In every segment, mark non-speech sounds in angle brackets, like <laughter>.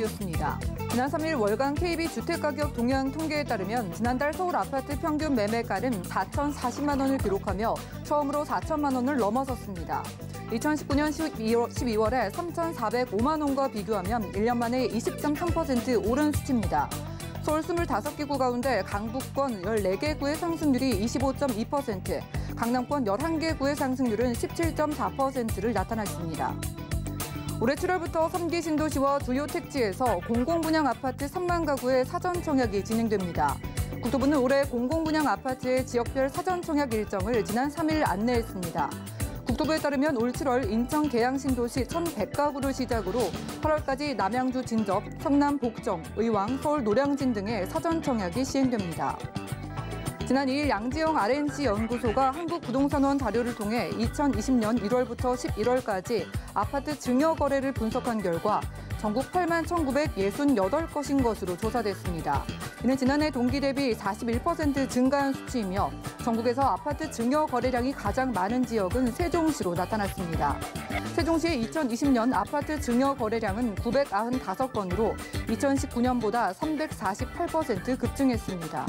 뉴스입니다. 지난 3일 월간 KB 주택가격 동향 통계에 따르면 지난달 서울 아파트 평균 매매가는 4,040만 원을 기록하며 처음으로 4천만 원을 넘어섰습니다. 2019년 12월, 에 3,405만 원과 비교하면 1년 만에 20.3% 오른 수치입니다. 서울 25개구 가운데 강북권 14개 구의 상승률이 25.2%, 강남권 11개 구의 상승률은 17.4%를 나타났습니다. 올해 7월부터 3기 신도시와 주요 택지에서 공공분양 아파트 3만 가구의 사전 청약이 진행됩니다. 국토부는 올해 공공분양 아파트의 지역별 사전 청약 일정을 지난 3일 안내했습니다. 국토부에 따르면 올 7월 인천 계양 신도시 1,100가구를 시작으로 8월까지 남양주 진접, 성남 복정, 의왕, 서울 노량진 등의 사전 청약이 시행됩니다. 지난 2일 양지영 r n c 연구소가 한국부동산원 자료를 통해 2020년 1월부터 11월까지 아파트 증여 거래를 분석한 결과 전국 8만 1,968것인 것으로 조사됐습니다. 이는 지난해 동기 대비 41% 증가한 수치이며 전국에서 아파트 증여 거래량이 가장 많은 지역은 세종시로 나타났습니다. 세종시의 2020년 아파트 증여 거래량은 995건으로 2019년보다 348% 급증했습니다.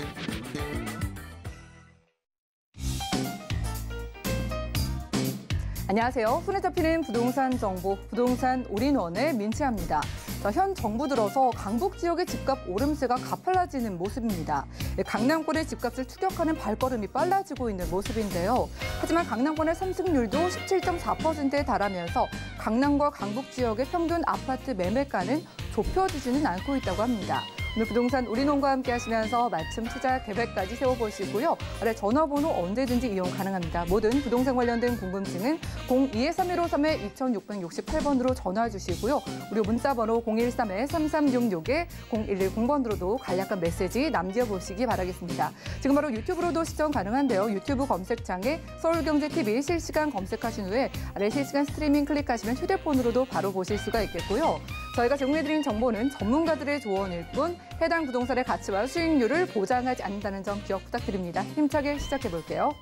안녕하세요. 손에 잡히는 부동산 정보, 부동산 올인원의 민채합니다. 자, 현 정부 들어서 강북 지역의 집값 오름세가 가팔라지는 모습입니다. 예, 강남권의 집값을 추격하는 발걸음이 빨라지고 있는 모습인데요. 하지만 강남권의 상승률도 17.4%에 달하면서 강남과 강북 지역의 평균 아파트 매매가는 좁혀지지는 않고 있다고 합니다. 오늘 부동산 우리농과 함께 하시면서 맞춤 투자 계획까지 세워보시고요. 아래 전화번호 언제든지 이용 가능합니다. 모든 부동산 관련된 궁금증은 02-3153-2668번으로 전화 주시고요. 무료 문자번호 0 1 3 3 3 6 6 0110번으로도 간략한 메시지 남겨보시기 바라겠습니다. 지금 바로 유튜브로도 시청 가능한데요. 유튜브 검색창에 서울경제TV 실시간 검색하신 후에 아래 실시간 스트리밍 클릭하시면 휴대폰으로도 바로 보실 수가 있겠고요. 저희가 제공해드린 공개된 정보는 전문가들의 조언일 뿐 해당 부동산의 가치와 수익률을 보장하지 않는다는 점 기억 부탁드립니다. 힘차게 시작해 볼게요.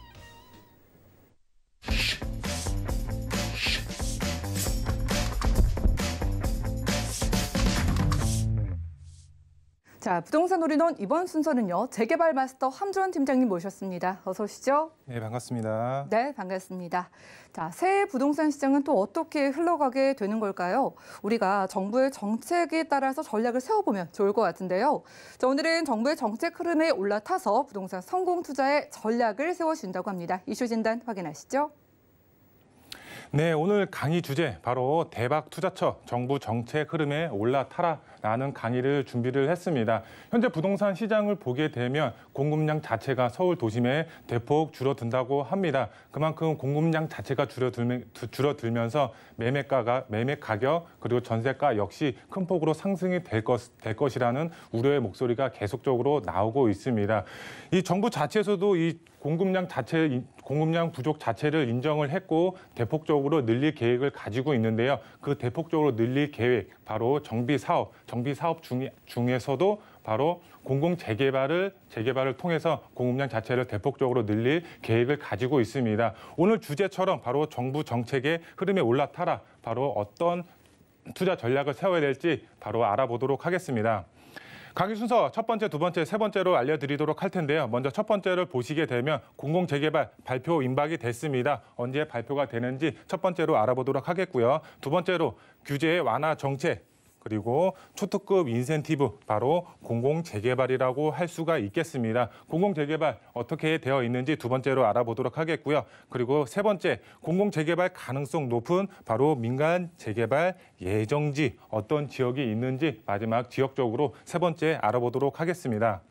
자, 부동산 우리론 이번 순서는요. 재개발 마스터 함주원 팀장님 모셨습니다. 어서 오시죠. 네, 반갑습니다. 네, 반갑습니다. 자, 새해 부동산 시장은 또 어떻게 흘러가게 되는 걸까요? 우리가 정부의 정책에 따라서 전략을 세워보면 좋을 것 같은데요. 자, 오늘은 정부의 정책 흐름에 올라타서 부동산 성공 투자의 전략을 세워준다고 합니다. 이슈 진단 확인하시죠. 네, 오늘 강의 주제 바로 대박 투자처 정부 정책 흐름에 올라타라 라는 강의를 준비를 했습니다. 현재 부동산 시장을 보게 되면 공급량 자체가 서울 도심에 대폭 줄어든다고 합니다. 그만큼 공급량 자체가 줄어들면, 줄어들면서 매매가가 매매 가격 그리고 전세가 역시 큰 폭으로 상승이 될, 것, 될 것이라는 우려의 목소리가 계속적으로 나오고 있습니다. 이 정부 자체에서도 이 공급량 자체 공급량 부족 자체를 인정을 했고 대폭적으로 늘릴 계획을 가지고 있는데요. 그 대폭적으로 늘릴 계획 바로 정비 사업 정비 사업 중, 중에서도 바로 공공 재개발을 재개발을 통해서 공급량 자체를 대폭적으로 늘릴 계획을 가지고 있습니다. 오늘 주제처럼 바로 정부 정책의 흐름에 올라타라 바로 어떤 투자 전략을 세워야 될지 바로 알아보도록 하겠습니다. 강의 순서 첫 번째, 두 번째, 세 번째로 알려드리도록 할 텐데요. 먼저 첫 번째를 보시게 되면 공공재개발 발표 임박이 됐습니다. 언제 발표가 되는지 첫 번째로 알아보도록 하겠고요. 두 번째로 규제 완화 정책 그리고 초특급 인센티브 바로 공공 재개발이라고 할 수가 있겠습니다. 공공 재개발 어떻게 되어 있는지 두 번째로 알아보도록 하겠고요. 그리고 세 번째 공공 재개발 가능성 높은 바로 민간 재개발 예정지 어떤 지역이 있는지 마지막 지역적으로 세 번째 알아보도록 하겠습니다.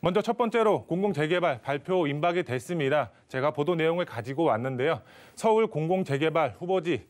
먼저 첫 번째로 공공재개발 발표 임박이 됐습니다. 제가 보도 내용을 가지고 왔는데요. 서울 공공재개발 후보지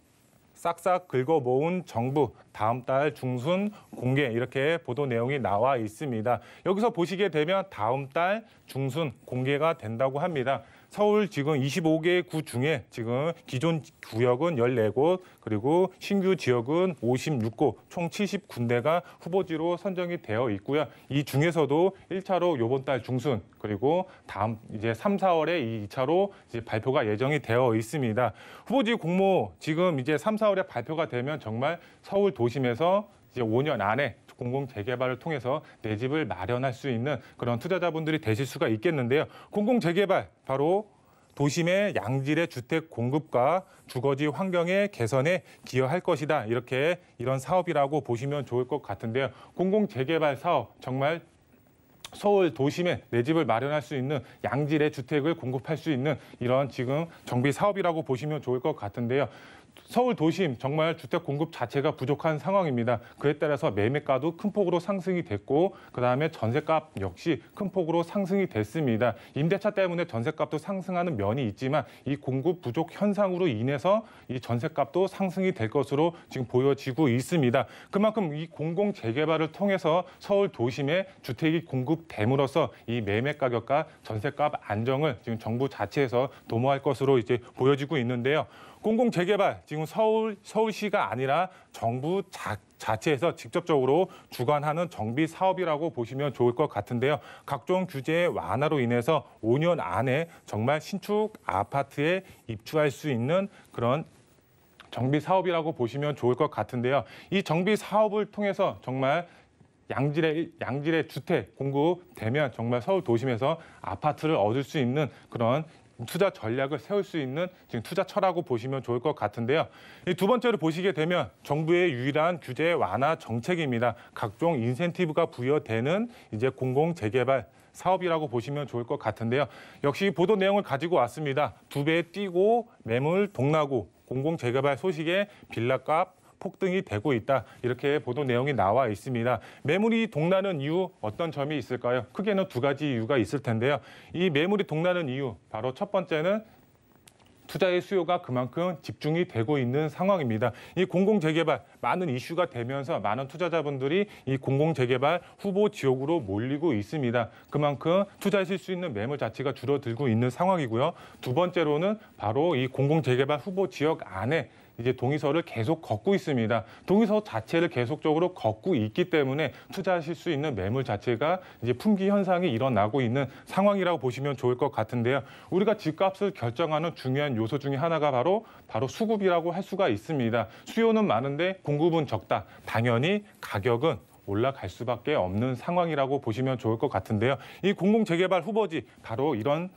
싹싹 긁어 모은 정부 다음 달 중순 공개 이렇게 보도 내용이 나와 있습니다. 여기서 보시게 되면 다음 달 중순 공개가 된다고 합니다. 서울 지금 25개 구 중에 지금 기존 구역은 14곳 그리고 신규 지역은 56곳 총 70군데가 후보지로 선정이 되어 있고요. 이 중에서도 1차로 이번 달 중순 그리고 다음 이제 3, 4월에 이 2차로 이제 발표가 예정이 되어 있습니다. 후보지 공모 지금 이제 3, 4월에 발표가 되면 정말 서울 도심에서 이제 5년 안에 공공 재개발을 통해서 내 집을 마련할 수 있는 그런 투자자분들이 되실 수가 있겠는데요. 공공 재개발 바로 도심의 양질의 주택 공급과 주거지 환경의 개선에 기여할 것이다. 이렇게 이런 사업이라고 보시면 좋을 것 같은데요. 공공 재개발 사업 정말 서울 도심에 내 집을 마련할 수 있는 양질의 주택을 공급할 수 있는 이런 지금 정비 사업이라고 보시면 좋을 것 같은데요. 서울 도심 정말 주택 공급 자체가 부족한 상황입니다. 그에 따라서 매매가도 큰 폭으로 상승이 됐고 그다음에 전세값 역시 큰 폭으로 상승이 됐습니다. 임대차 때문에 전세값도 상승하는 면이 있지만 이 공급 부족 현상으로 인해서 이 전세값도 상승이 될 것으로 지금 보여지고 있습니다. 그만큼 이 공공 재개발을 통해서 서울 도심에 주택이 공급됨으로써 이 매매 가격과 전세값 안정을 지금 정부 자체에서 도모할 것으로 이제 보여지고 있는데요. 공공 재개발 지금 서울 서울시가 아니라 정부 자, 자체에서 직접적으로 주관하는 정비 사업이라고 보시면 좋을 것 같은데요. 각종 규제 완화로 인해서 5년 안에 정말 신축 아파트에 입주할 수 있는 그런 정비 사업이라고 보시면 좋을 것 같은데요. 이 정비 사업을 통해서 정말 양질의 양질의 주택 공급되면 정말 서울 도심에서 아파트를 얻을 수 있는 그런 투자 전략을 세울 수 있는 지금 투자처라고 보시면 좋을 것 같은데요. 두 번째로 보시게 되면 정부의 유일한 규제 완화 정책입니다. 각종 인센티브가 부여되는 이제 공공 재개발 사업이라고 보시면 좋을 것 같은데요. 역시 보도 내용을 가지고 왔습니다. 두 배 뛰고 매물 동나고 공공 재개발 소식에 빌라값 폭등이 되고 있다. 이렇게 보도 내용이 나와 있습니다. 매물이 동나는 이유 어떤 점이 있을까요? 크게는 두 가지 이유가 있을 텐데요. 이 매물이 동나는 이유 바로 첫 번째는 투자의 수요가 그만큼 집중이 되고 있는 상황입니다. 이 공공 재개발 많은 이슈가 되면서 많은 투자자분들이 이 공공 재개발 후보 지역으로 몰리고 있습니다. 그만큼 투자하실 수 있는 매물 자체가 줄어들고 있는 상황이고요. 두 번째로는 바로 이 공공 재개발 후보 지역 안에 이제 동의서를 계속 걷고 있습니다. 동의서 자체를 계속적으로 걷고 있기 때문에 투자하실 수 있는 매물 자체가 이제 품귀 현상이 일어나고 있는 상황이라고 보시면 좋을 것 같은데요. 우리가 집값을 결정하는 중요한 요소 중에 하나가 바로 바로 수급이라고 할 수가 있습니다. 수요는 많은데 공급은 적다. 당연히 가격은 올라갈 수밖에 없는 상황이라고 보시면 좋을 것 같은데요. 이 공공재개발 후보지 바로 이런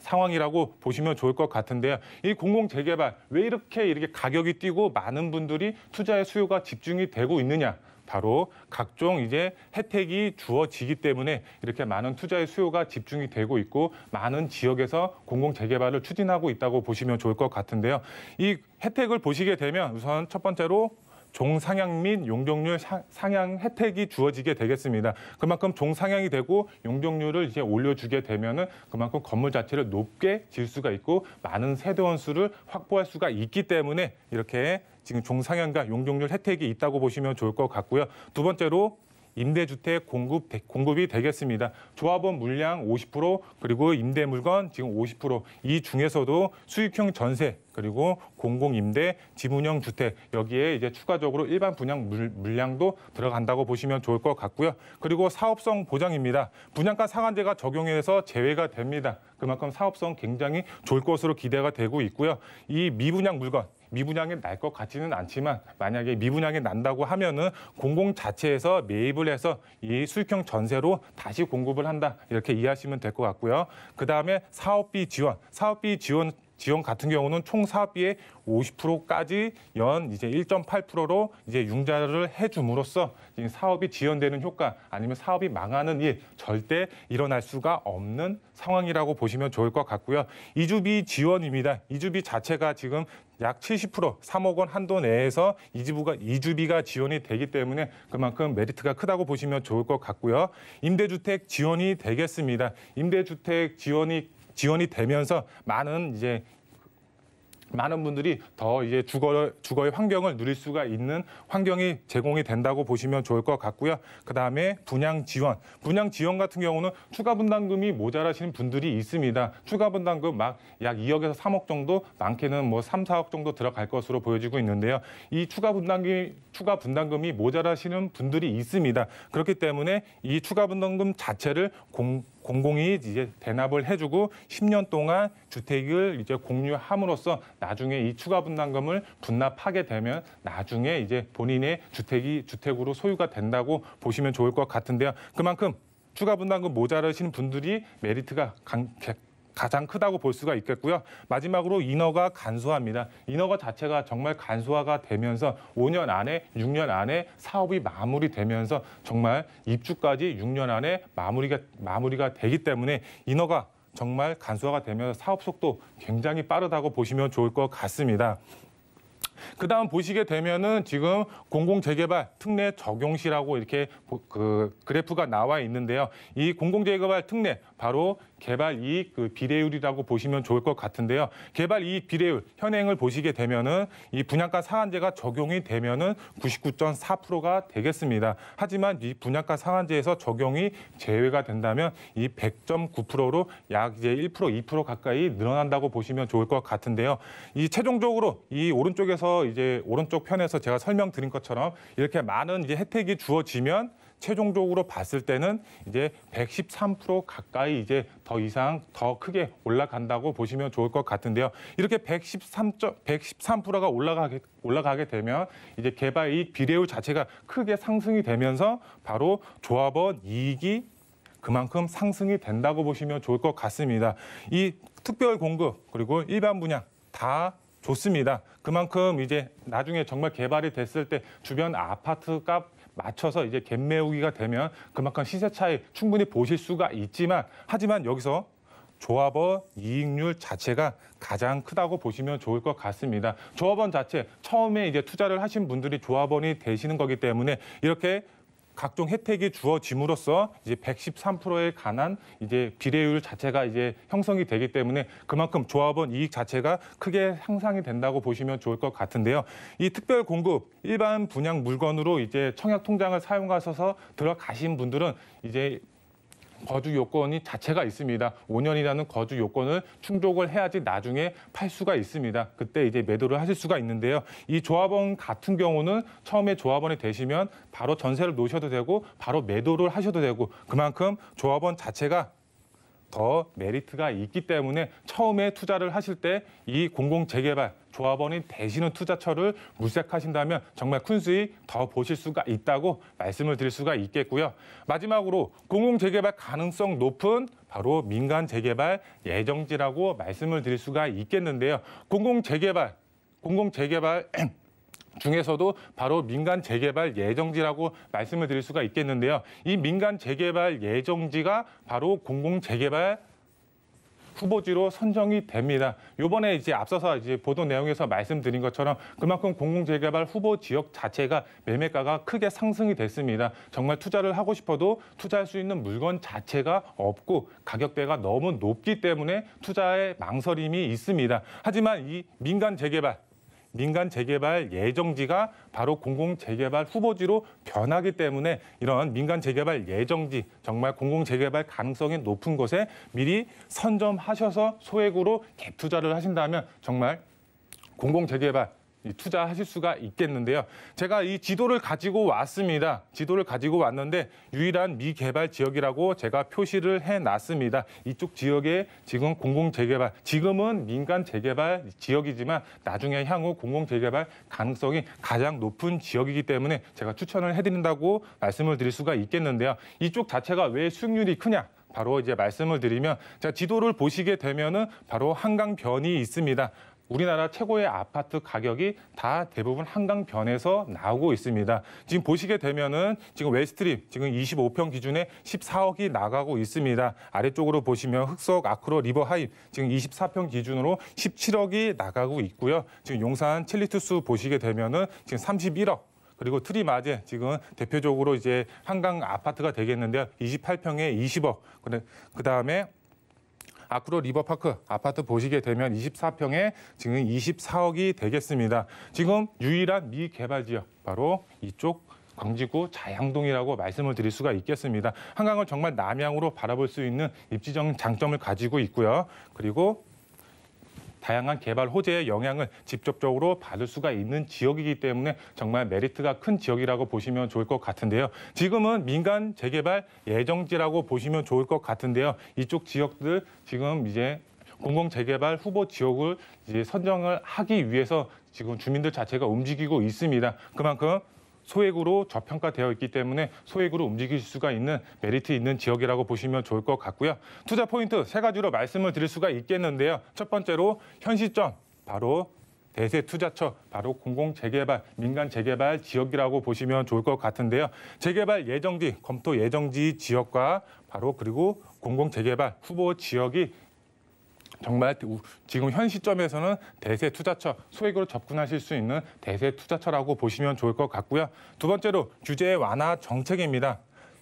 상황이라고 보시면 좋을 것 같은데요. 이 공공 재개발 왜 이렇게 이렇게 가격이 뛰고 많은 분들이 투자의 수요가 집중이 되고 있느냐? 바로 각종 이제 혜택이 주어지기 때문에 이렇게 많은 투자의 수요가 집중이 되고 있고 많은 지역에서 공공 재개발을 추진하고 있다고 보시면 좋을 것 같은데요. 이 혜택을 보시게 되면 우선 첫 번째로 종상향 및 용적률 상향 혜택이 주어지게 되겠습니다. 그만큼 종상향이 되고 용적률을 이제 올려주게 되면은 그만큼 건물 자체를 높게 질 수가 있고 많은 세대원 수를 확보할 수가 있기 때문에 이렇게 지금 종상향과 용적률 혜택이 있다고 보시면 좋을 것 같고요. 두 번째로 임대주택 공급, 공급이 되겠습니다. 조합원 물량 50% 그리고 임대 물건 지금 50%이 중에서도 수익형 전세 그리고 공공임대, 지분형 주택 여기에 이제 추가적으로 일반 분양 물, 물량도 들어간다고 보시면 좋을 것 같고요. 그리고 사업성 보장입니다. 분양가 상한제가 적용해서 제외가 됩니다. 그만큼 사업성 굉장히 좋을 것으로 기대가 되고 있고요. 이 미분양 물건 미분양이 날 것 같지는 않지만 만약에 미분양이 난다고 하면은 공공 자체에서 매입을 해서 이 수익형 전세로 다시 공급을 한다 이렇게 이해하시면 될 것 같고요. 그 다음에 사업비 지원, 사업비 지원 지원 같은 경우는 총 사업비의 50%까지 연 이제 1.8%로 이제 융자를 해줌으로써 사업이 지연되는 효과 아니면 사업이 망하는 일 절대 일어날 수가 없는 상황이라고 보시면 좋을 것 같고요. 이주비 지원입니다. 이주비 자체가 지금 약 70% 3억 원 한도 내에서 이주부가 이주비가 지원이 되기 때문에 그만큼 메리트가 크다고 보시면 좋을 것 같고요. 임대주택 지원이 되겠습니다. 임대주택 지원이 지원이 되면서 많은 이제 많은 분들이 더 이제 주거 주거의 환경을 누릴 수가 있는 환경이 제공이 된다고 보시면 좋을 것 같고요. 그다음에 분양 지원. 분양 지원 같은 경우는 추가 분담금이 모자라시는 분들이 있습니다. 추가 분담금 막 약 2억에서 3억 정도, 많게는 뭐 3, 4억 정도 들어갈 것으로 보여지고 있는데요. 이 추가 분담금 추가 분담금이 모자라시는 분들이 있습니다. 그렇기 때문에 이 추가 분담금 자체를 공 공공이 이제 대납을 해주고 10년 동안 주택을 이제 공유함으로써 나중에 이 추가 분담금을 분납하게 되면 나중에 이제 본인의 주택이 주택으로 소유가 된다고 보시면 좋을 것 같은데요. 그만큼 추가 분담금 모자르신 분들이 메리트가 강, 가장 크다고 볼 수가 있겠고요. 마지막으로 인허가 간소화입니다. 인허가 자체가 정말 간소화가 되면서 5년 안에 6년 안에 사업이 마무리되면서 정말 입주까지 6년 안에 마무리가 마무리가 되기 때문에 인허가 정말 간소화가 되면서 사업 속도 굉장히 빠르다고 보시면 좋을 것 같습니다. 그다음 보시게 되면은 지금 공공재개발 특례 적용시라고 이렇게 그 그래프가 나와 있는데요. 이 공공재개발 특례 바로 개발 이익 그 비례율이라고 보시면 좋을 것 같은데요. 개발 이익 비례율 현행을 보시게 되면은 이 분양가 상한제가 적용이 되면은 99.4%가 되겠습니다. 하지만 이 분양가 상한제에서 적용이 제외가 된다면 이 100.9%로 약 이제 1% 2% 가까이 늘어난다고 보시면 좋을 것 같은데요. 이 최종적으로 이 오른쪽에서 앞서 이제 오른쪽 편에서 제가 설명드린 것처럼 이렇게 많은 이제 혜택이 주어지면 최종적으로 봤을 때는 이제 113% 가까이 이제 더 이상 더 크게 올라간다고 보시면 좋을 것 같은데요. 이렇게 113. 113%가 올라가게 올라가게 되면 이제 개발 이익 비례율 자체가 크게 상승이 되면서 바로 조합원 이익이 그만큼 상승이 된다고 보시면 좋을 것 같습니다. 이 특별 공급 그리고 일반 분양 다 좋습니다. 그만큼 이제 나중에 정말 개발이 됐을 때 주변 아파트 값 맞춰서 이제 갭매우기가 되면 그만큼 시세 차이 충분히 보실 수가 있지만 하지만 여기서 조합원 이익률 자체가 가장 크다고 보시면 좋을 것 같습니다. 조합원 자체 처음에 이제 투자를 하신 분들이 조합원이 되시는 거기 때문에 이렇게 각종 혜택이 주어짐으로써 이제 1 1 3에 관한 이제 비례율 자체가 이제 형성이 되기 때문에 그만큼 조합원 이익 자체가 크게 향상이 된다고 보시면 좋을 것 같은데요. 이 특별 공급 일반 분양 물건으로 이제 청약 통장을 사용하셔서 들어가신 분들은 이제 거주 요건이 자체가 있습니다. 5년이라는 거주 요건을 충족을 해야지 나중에 팔 수가 있습니다. 그때 이제 매도를 하실 수가 있는데요. 이 조합원 같은 경우는 처음에 조합원이 되시면 바로 전세를 놓으셔도 되고 바로 매도를 하셔도 되고 그만큼 조합원 자체가 더 메리트가 있기 때문에 처음에 투자를 하실 때 이 공공재개발 조합원인 대신은 투자처를 물색하신다면 정말 큰 수익 더 보실 수가 있다고 말씀을 드릴 수가 있겠고요. 마지막으로 공공재개발 가능성 높은 바로 민간 재개발 예정지라고 말씀을 드릴 수가 있겠는데요. 공공재개발, 공공재개발 <clears throat> 중에서도 바로 민간 재개발 예정지라고 말씀을 드릴 수가 있겠는데요. 이 민간 재개발 예정지가 바로 공공 재개발 후보지로 선정이 됩니다. 요번에 이제 앞서서 이제 보도 내용에서 말씀드린 것처럼 그만큼 공공재개발 후보 지역 자체가 매매가가 크게 상승이 됐습니다. 정말 투자를 하고 싶어도 투자할 수 있는 물건 자체가 없고 가격대가 너무 높기 때문에 투자의 망설임이 있습니다. 하지만 이 민간 재개발 민간 재개발 예정지가 바로 공공 재개발 후보지로 변하기 때문에 이런 민간 재개발 예정지 정말 공공 재개발 가능성이 높은 곳에 미리 선점하셔서 소액으로 갭 투자를 하신다면 정말 공공 재개발 투자하실 수가 있겠는데요. 제가 이 지도를 가지고 왔습니다. 지도를 가지고 왔는데 유일한 미개발 지역이라고 제가 표시를 해놨습니다. 이쪽 지역에 지금 공공재개발, 지금은 민간 재개발 지역이지만 나중에 향후 공공재개발 가능성이 가장 높은 지역이기 때문에 제가 추천을 해드린다고 말씀을 드릴 수가 있겠는데요. 이쪽 자체가 왜 수익률이 크냐? 바로 이제 말씀을 드리면 자 지도를 보시게 되면은 바로 한강변이 있습니다. 우리나라 최고의 아파트 가격이 다 대부분 한강변에서 나오고 있습니다. 지금 보시게 되면은 지금 웨스트립 지금 25평 기준에 14억이 나가고 있습니다. 아래쪽으로 보시면 흑석 아크로 리버 하입 지금 24평 기준으로 17억이 나가고 있고요. 지금 용산 첼리투스 보시게 되면은 지금 31억 그리고 트리마제 지금 대표적으로 이제 한강 아파트가 되겠는데요. 28평에 20억. 그다음에 앞으로 리버파크 아파트 보시게 되면 24평에 지금 24억이 되겠습니다. 지금 유일한 미개발 지역 바로 이쪽 광지구 자양동이라고 말씀을 드릴 수가 있겠습니다. 한강을 정말 남향으로 바라볼 수 있는 입지적 장점을 가지고 있고요. 그리고 다양한 개발 호재의 영향을 직접적으로 받을 수가 있는 지역이기 때문에 정말 메리트가 큰 지역이라고 보시면 좋을 것 같은데요. 지금은 민간 재개발 예정지라고 보시면 좋을 것 같은데요. 이쪽 지역들 지금 이제 공공 재개발 후보 지역을 이제 선정을 하기 위해서 지금 주민들 자체가 움직이고 있습니다. 그만큼 소액으로 저평가되어 있기 때문에 소액으로 움직일 수가 있는 메리트 있는 지역이라고 보시면 좋을 것 같고요. 투자 포인트 세 가지로 말씀을 드릴 수가 있겠는데요. 첫 번째로 현 시점 바로 대세 투자처 바로 공공 재개발, 민간 재개발 지역이라고 보시면 좋을 것 같은데요. 재개발 예정지, 검토 예정지 지역과 바로 그리고 공공 재개발 후보 지역이 정말 지금 현 시점에서는 대세 투자처 소액으로 접근하실 수 있는 대세 투자처라고 보시면 좋을 것 같고요. 두 번째로 규제 완화 정책입니다.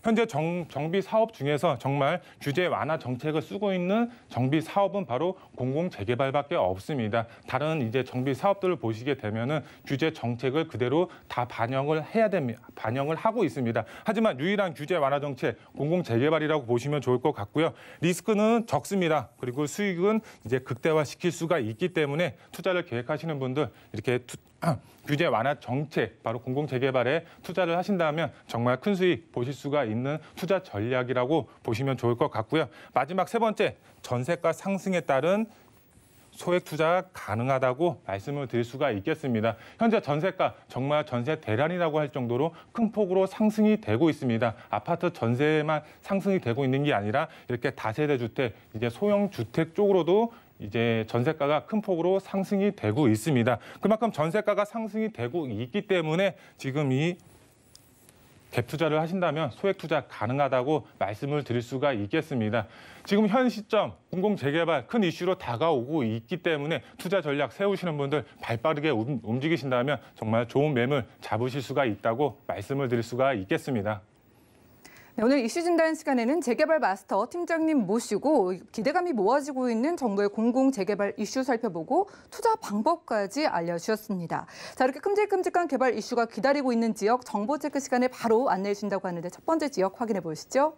현재 정, 정비 사업 중에서 정말 규제 완화 정책을 쓰고 있는 정비 사업은 바로 공공 재개발밖에 없습니다. 다른 이제 정비 사업들을 보시게 되면은 규제 정책을 그대로 다 반영을 해야 됩니다. 반영을 하고 있습니다. 하지만 유일한 규제 완화 정책 공공 재개발이라고 보시면 좋을 것 같고요. 리스크는 적습니다. 그리고 수익은 이제 극대화시킬 수가 있기 때문에 투자를 계획하시는 분들 이렇게 투, 규제 완화 정책, 바로 공공재개발에 투자를 하신다면 정말 큰 수익 보실 수가 있는 투자 전략이라고 보시면 좋을 것 같고요. 마지막 세 번째, 전세가 상승에 따른 소액 투자 가능하다고 말씀을 드릴 수가 있겠습니다. 현재 전세가 정말 전세 대란이라고 할 정도로 큰 폭으로 상승이 되고 있습니다. 아파트 전세만 상승이 되고 있는 게 아니라 이렇게 다세대 주택, 이제 소형 주택 쪽으로도 이제 전세가가 큰 폭으로 상승이 되고 있습니다. 그만큼 전세가가 상승이 되고 있기 때문에 지금 이갭 투자를 하신다면 소액 투자 가능하다고 말씀을 드릴 수가 있겠습니다. 지금 현 시점 공공 재개발 큰 이슈로 다가오고 있기 때문에 투자 전략 세우시는 분들 발빠르게 움직이신다면 정말 좋은 매물 잡으실 수가 있다고 말씀을 드릴 수가 있겠습니다. 네, 오늘 이슈 진단 시간에는 재개발 마스터 팀장님 모시고 기대감이 모아지고 있는 정부의 공공 재개발 이슈 살펴보고 투자 방법까지 알려주셨습니다. 자 이렇게 큼직큼직한 개발 이슈가 기다리고 있는 지역 정보 체크 시간에 바로 안내해 준다고 하는데 첫 번째 지역 확인해 보시죠.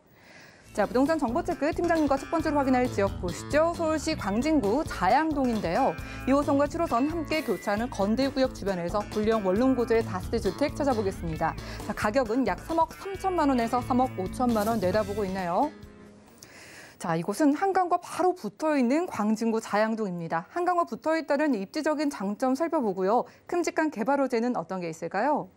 자, 부동산 정보체크 팀장님과 첫 번째로 확인할 지역 보시죠. 서울시 광진구 자양동인데요. 2호선과 7호선 함께 교차하는 건대구역 주변에서 분리형 원룸고조의 다세대 주택 찾아보겠습니다. 자, 가격은 약 3억 3천만 원에서 3억 5천만 원 내다보고 있나요? 자, 이곳은 한강과 바로 붙어 있는 광진구 자양동입니다. 한강과 붙어 있다는 입지적인 장점 살펴보고요. 큼직한 개발 호재는 어떤 게 있을까요?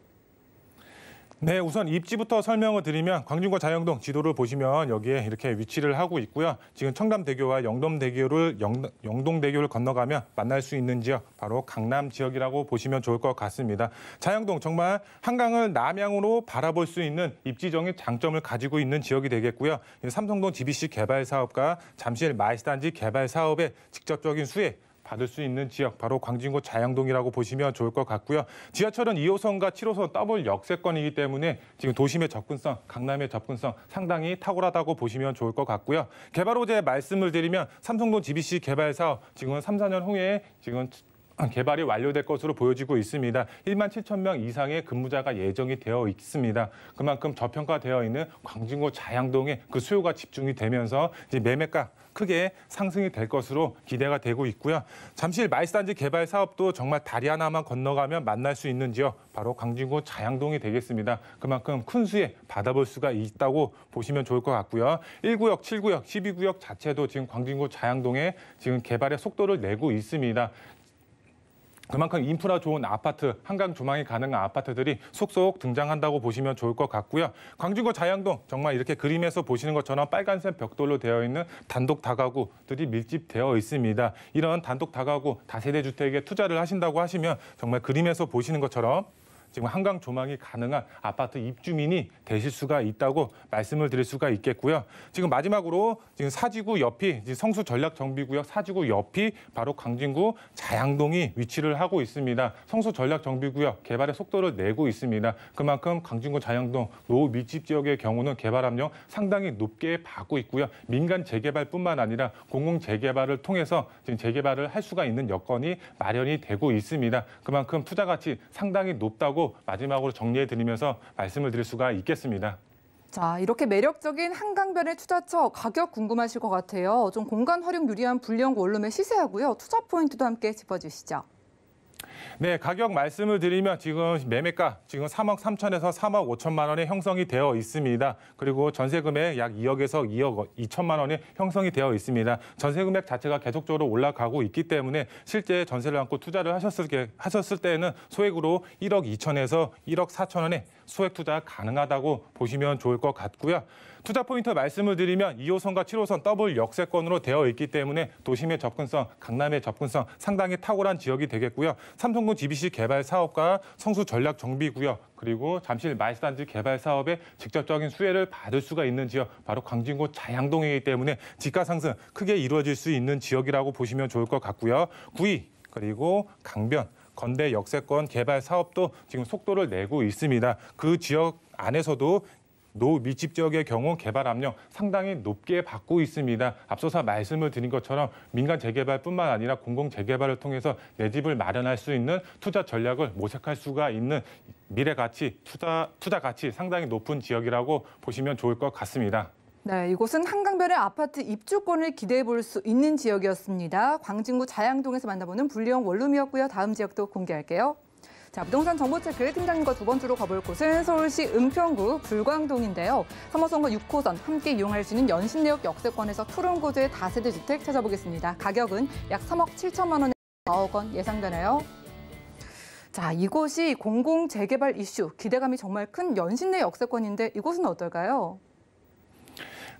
네, 우선 입지부터 설명을 드리면 광진과 자영동 지도를 보시면 여기에 이렇게 위치를 하고 있고요. 지금 청담대교와 영동대교를 영, 동대교를 건너가면 만날 수 있는 지역 바로 강남 지역이라고 보시면 좋을 것 같습니다. 자영동 정말 한강을 남향으로 바라볼 수 있는 입지적인 장점을 가지고 있는 지역이 되겠고요. 삼성동 GBC 개발 사업과 잠실 마이스단지 개발 사업의 직접적인 수혜 받을 수 있는 지역 바로 광진구 자양동이라고 보시면 좋을 것 같고요. 지하철은 2호선과 7호선 더블 역세권이기 때문에 지금 도심의 접근성, 강남의 접근성 상당히 탁월하다고 보시면 좋을 것 같고요. 개발 호재 말씀을 드리면 삼성동 GBC 개발 사업 지금은 3, 4년 후에 지금 아, 개발이 완료될 것으로 보여지고 있습니다. 1만 7천 명 이상의 근무자가 예정이 되어 있습니다. 그만큼 저평가되어 있는 광진구 자양동의그 수요가 집중이 되면서 이제 매매가 크게 상승이 될 것으로 기대가 되고 있고요. 잠실 마이스단지 개발 사업도 정말 다리 하나만 건너가면 만날 수 있는 지역 바로 광진구 자양동이 되겠습니다. 그만큼 큰수에 받아볼 수가 있다고 보시면 좋을 것 같고요. 1구역, 7구역, 12구역 자체도 지금 광진구 자양동에 지금 개발의 속도를 내고 있습니다. 그만큼 인프라 좋은 아파트, 한강 조망이 가능한 아파트들이 속속 등장한다고 보시면 좋을 것 같고요. 광진구 자양동 정말 이렇게 그림에서 보시는 것처럼 빨간색 벽돌로 되어 있는 단독 다가구들이 밀집되어 있습니다. 이런 단독 다가구 다세대 주택에 투자를 하신다고 하시면 정말 그림에서 보시는 것처럼 지금 한강 조망이 가능한 아파트 입주민이 되실 수가 있다고 말씀을 드릴 수가 있겠고요. 지금 마지막으로 지금 사지구 옆이 성수 전략 정비구역 사지구 옆이 바로 강진구 자양동이 위치를 하고 있습니다. 성수 전략 정비구역 개발의 속도를 내고 있습니다. 그만큼 강진구 자양동 노후 밀집 지역의 경우는 개발 압력 상당히 높게 받고 있고요. 민간 재개발뿐만 아니라 공공 재개발을 통해서 지금 재개발을 할 수가 있는 여건이 마련이 되고 있습니다. 그만큼 투자 가치 상당히 높다고 하고 마지막으로 정리해 드리면서 말씀을 드릴 수가 있겠습니다. 자, 이렇게 매력적인 한강변의 투자처 가격 궁금하실 것 같아요. 좀 공간 활용 유리한 불리 원룸의 시세하고요. 투자 포인트도 함께 짚어주시죠. 네, 가격 말씀을 드리면 지금 매매가 지금 3억 3천에서 3억 5천만 원에 형성이 되어 있습니다. 그리고 전세금액 약 2억에서 2억 2천만 원에 형성이 되어 있습니다. 전세금액 자체가 계속적으로 올라가고 있기 때문에 실제 전세를 안고 투자를 하셨을, 게, 하셨을 때는 소액으로 1억 2천에서 1억 4천 원에 소액 투자 가능하다고 보시면 좋을 것 같고요. 투자 포인트 말씀을 드리면 2호선과 7호선 더블 역세권으로 되어 있기 때문에 도심의 접근성, 강남의 접근성 상당히 탁월한 지역이 되겠고요. 삼성군 GBC 개발 사업과 성수 전략 정비구역 그리고 잠실 마이스단지 개발 사업에 직접적인 수혜를 받을 수가 있는 지역 바로 광진구 자양동이기 때문에 지가 상승 크게 이루어질 수 있는 지역이라고 보시면 좋을 것 같고요. 구이 그리고 강변 건대 역세권 개발 사업도 지금 속도를 내고 있습니다. 그 지역 안에서도 노 밀집 지역의 경우 개발 압력 상당히 높게 받고 있습니다. 앞서서 말씀을 드린 것처럼 민간 재개발뿐만 아니라 공공 재개발을 통해서 내 집을 마련할 수 있는 투자 전략을 모색할 수가 있는 미래 가치, 투자, 투자 가치 상당히 높은 지역이라고 보시면 좋을 것 같습니다. 네, 이곳은 한강별의 아파트 입주권을 기대해 볼 수 있는 지역이었습니다. 광진구 자양동에서 만나보는 불리형 원룸이었고요. 다음 지역도 공개할게요. 자, 부동산 정보체크 팀장님과 두 번째로 가볼 곳은 서울시 은평구 불광동인데요. 3호 선과 6호선 함께 이용할 수 있는 연신내역 역세권에서 푸른 고지의 다세대 주택 찾아보겠습니다. 가격은 약 3억 7천만 원에 4억 원예상되네요 자, 이곳이 공공 재개발 이슈 기대감이 정말 큰 연신내 역세권인데 이곳은 어떨까요?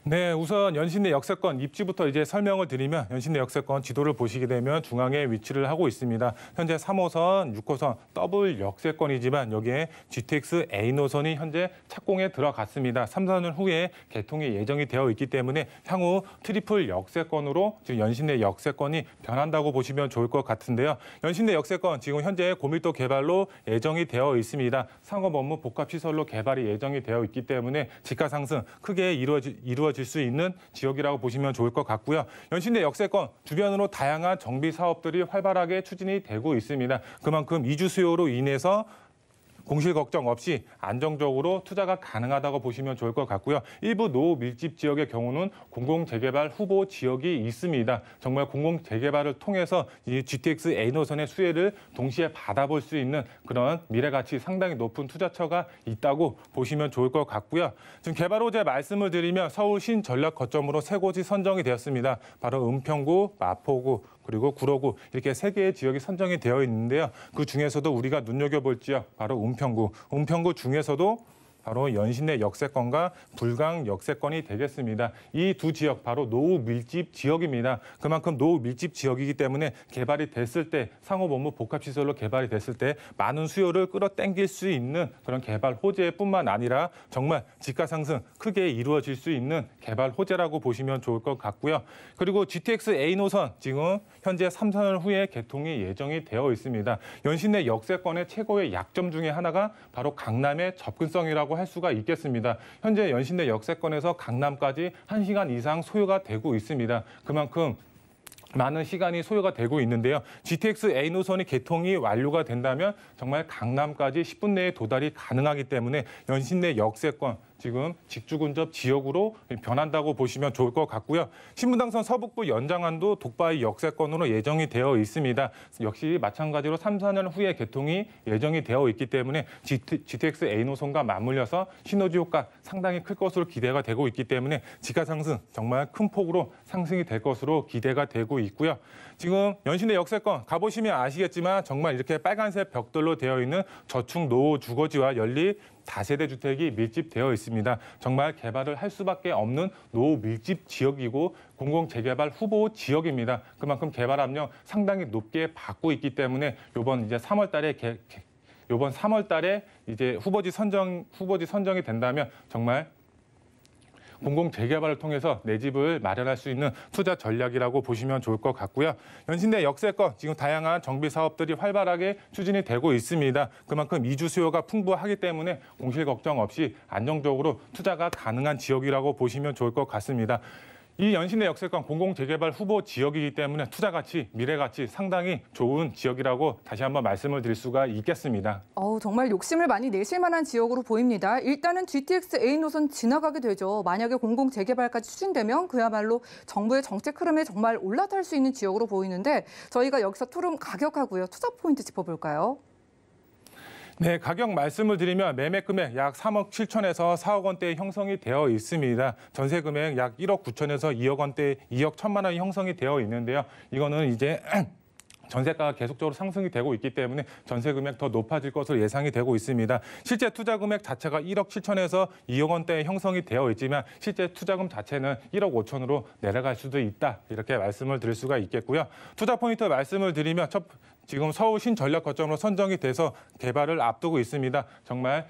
네, 우선 연신내 역세권 입지부터 이제 설명을 드리면 연신내 역세권 지도를 보시게 되면 중앙에 위치를 하고 있습니다. 현재 3호선, 6호선 더블 역세권이지만 여기에 GTX A 노선이 현재 착공에 들어갔습니다. 3선은 후에 개통이 예정이 되어 있기 때문에 향후 트리플 역세권으로 지금 연신내 역세권이 변한다고 보시면 좋을 것 같은데요. 연신내 역세권 지금 현재 고밀도 개발로 예정이 되어 있습니다. 상업 업무 복합 시설로 개발이 예정이 되어 있기 때문에 지가 상승 크게 이루어지 이루어 이루어질 수 있는 지역이라고 보시면 좋을 것 같고요. 연신내 역세권 주변으로 다양한 정비 사업들이 활발하게 추진이 되고 있습니다. 그만큼 이주 수요로 인해서 공실 걱정 없이 안정적으로 투자가 가능하다고 보시면 좋을 것 같고요. 일부 노후 밀집 지역의 경우는 공공 재개발 후보 지역이 있습니다. 정말 공공 재개발을 통해서 이 GTX A 노선의 수혜를 동시에 받아볼 수 있는 그런 미래 가치 상당히 높은 투자처가 있다고 보시면 좋을 것 같고요. 지금 개발 호재 말씀을 드리면 서울 신전략 거점으로 세 곳이 선정이 되었습니다. 바로 은평구, 마포구, 그리고 구로구 이렇게 세 개의 지역이 선정이 되어 있는데요. 그 중에서도 우리가 눈여겨볼 지역 바로 은평구. 은평구 중에서도 바로 연신내 역세권과 불광 역세권이 되겠습니다. 이 두 지역 바로 노후 밀집 지역입니다. 그만큼 노후 밀집 지역이기 때문에 개발이 됐을 때 상호법무 복합시설로 개발이 됐을 때 많은 수요를 끌어당길 수 있는 그런 개발 호재뿐만 아니라 정말 집가 상승 크게 이루어질 수 있는 개발 호재라고 보시면 좋을 것 같고요. 그리고 GTX A 노선 지금 현재 3선을 후에 개통이 예정이 되어 있습니다. 연신내 역세권의 최고의 약점 중에 하나가 바로 강남의 접근성이라고 시간고할 수가 있겠습니다. 현재 연신내 역세권에서 강남까지 1시간 이상 소요가 되고 있습니다. 그만큼 많은 시간이 소요가 되고 있는데요. GTX A 노선이 개통이 완료가 된다면 정말 강남까지 10분 내에 도달이 가능하기 때문에 연신내 역세권 지금 직주근접 지역으로 변한다고 보시면 좋을 것 같고요. 신분당선 서북부 연장안도 독바의 역세권으로 예정이 되어 있습니다. 역시 마찬가지로 3, 4년 후에 개통이 예정이 되어 있기 때문에 GTX A 노선과 맞물려서 시너지 효과 상당히 클 것으로 기대가 되고 있기 때문에 지가 상승 정말 큰 폭으로 상승이 될 것으로 기대가 되고 있고요. 지금 연신내 역세권 가보시면 아시겠지만 정말 이렇게 빨간색 벽돌로 되어 있는 저축 노후 주거지와 연립 다세대 주택이 밀집되어 있습니다. 정말 개발을 할 수밖에 없는 노후 밀집 지역이고 공공 재개발 후보 지역입니다. 그만큼 개발 압력 상당히 높게 받고 있기 때문에 이번 이제 3월 달에 개, 개, 이번 3월 달에 이제 후보지 선정 후보지 선정이 된다면 정말 공공 재개발을 통해서 내 집을 마련할 수 있는 투자 전략이라고 보시면 좋을 것 같고요. 연신내 역세권 지금 다양한 정비 사업들이 활발하게 추진이 되고 있습니다. 그만큼 이주 수요가 풍부하기 때문에 공실 걱정 없이 안정적으로 투자가 가능한 지역이라고 보시면 좋을 것 같습니다. 이 연신내 역세권 공공재개발 후보 지역이기 때문에 투자 가치, 미래 가치 상당히 좋은 지역이라고 다시 한번 말씀을 드릴 수가 있겠습니다. 어 정말 욕심을 많이 내실 만한 지역으로 보입니다. 일단은 GTX A 노선 지나가게 되죠. 만약에 공공재개발까지 추진되면 그야말로 정부의 정책 흐름에 정말 올라탈 수 있는 지역으로 보이는데 저희가 여기서 투룸 가격하고요. 투자 포인트 짚어볼까요? 네, 가격 말씀을 드리면 매매 금액 약 3억 7천에서 4억 원대에 형성이 되어 있습니다. 전세 금액 약 1억 9천에서 2억 원대 2억 1천만 원이 형성이 되어 있는데요. 이거는 이제 <clears throat> 전세가가 계속적으로 상승이 되고 있기 때문에 전세 금액 더 높아질 것으로 예상이 되고 있습니다. 실제 투자 금액 자체가 1억 7천에서 2억 원대에 형성이 되어 있지만 실제 투자금 자체는 1억 5천으로 내려갈 수도 있다. 이렇게 말씀을 드릴 수가 있겠고요. 투자 포인트 말씀을 드리면 첫, 지금 서울 신전략 거점으로 선정이 돼서 개발을 앞두고 있습니다. 정말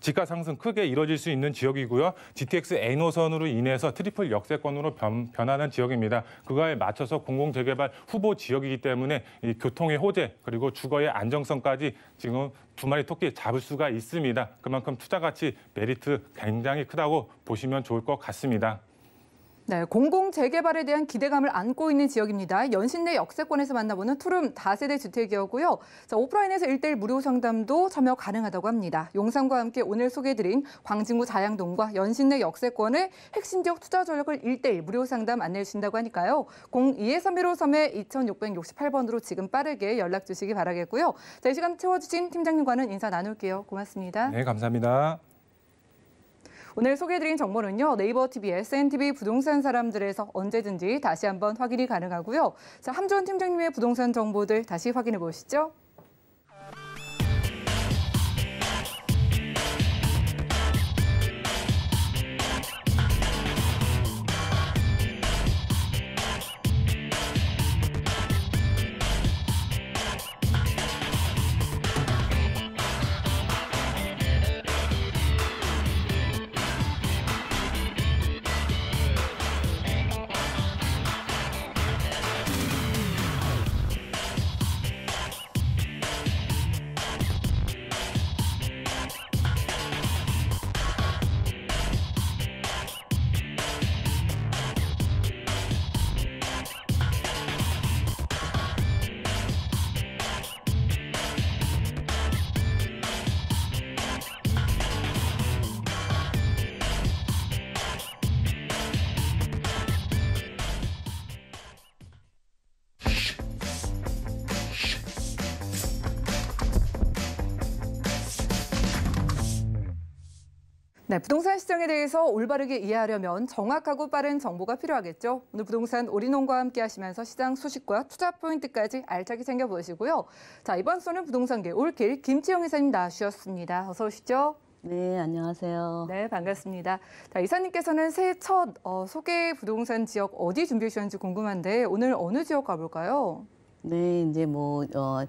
지가 <laughs> 상승 크게 이뤄질 수 있는 지역이고요. GTX A 노선으로 인해서 트리플 역세권으로 변, 변하는 지역입니다. 그거에 맞춰서 공공재개발 후보 지역이기 때문에 이 교통의 호재 그리고 주거의 안정성까지 지금 두 마리 토끼 잡을 수가 있습니다. 그만큼 투자 가치 메리트 굉장히 크다고 보시면 좋을 것 같습니다. 네, 공공 재개발에 대한 기대감을 안고 있는 지역입니다. 연신내 역세권에서 만나보는 투룸 다세대 주택이었고요. 자, 오프라인에서 일대일 무료 상담도 참여 가능하다고 합니다. 용산과 함께 오늘 소개해드린 광진구 자양동과 연신내 역세권의 핵심 지역 투자 전략을 일대일 무료 상담 안내해 주신다고 하니까요. 02-3153에 2668번으로 지금 빠르게 연락 주시기 바라겠고요. 자, 이 시간 채워주신 팀장님과는 인사 나눌게요. 고맙습니다. 네, 감사합니다. 오늘 소개해드린 정보는요. 네이버 TV, SNTV 부동산 사람들에서 언제든지 다시 한번 확인이 가능하고요. 자, 함주원 팀장님의 부동산 정보들 다시 확인해 보시죠. 네, 부동산 시장에 대해서 올바르게 이해하려면 정확하고 빠른 정보가 필요하겠죠. 오늘 부동산 올인원과 함께 하시면서 시장 소식과 투자 포인트까지 알차게 챙겨보시고요. 자, 이번 수는 부동산계 올길 김치영 이사님 나주셨습니다. 어서 오시죠. 네, 안녕하세요. 네, 반갑습니다. 자, 이사님께서는 새해 첫 어, 소개 부동산 지역 어디 준비해 주셨는지 궁금한데 오늘 어느 지역 가볼까요? 네, 이제 뭐 어,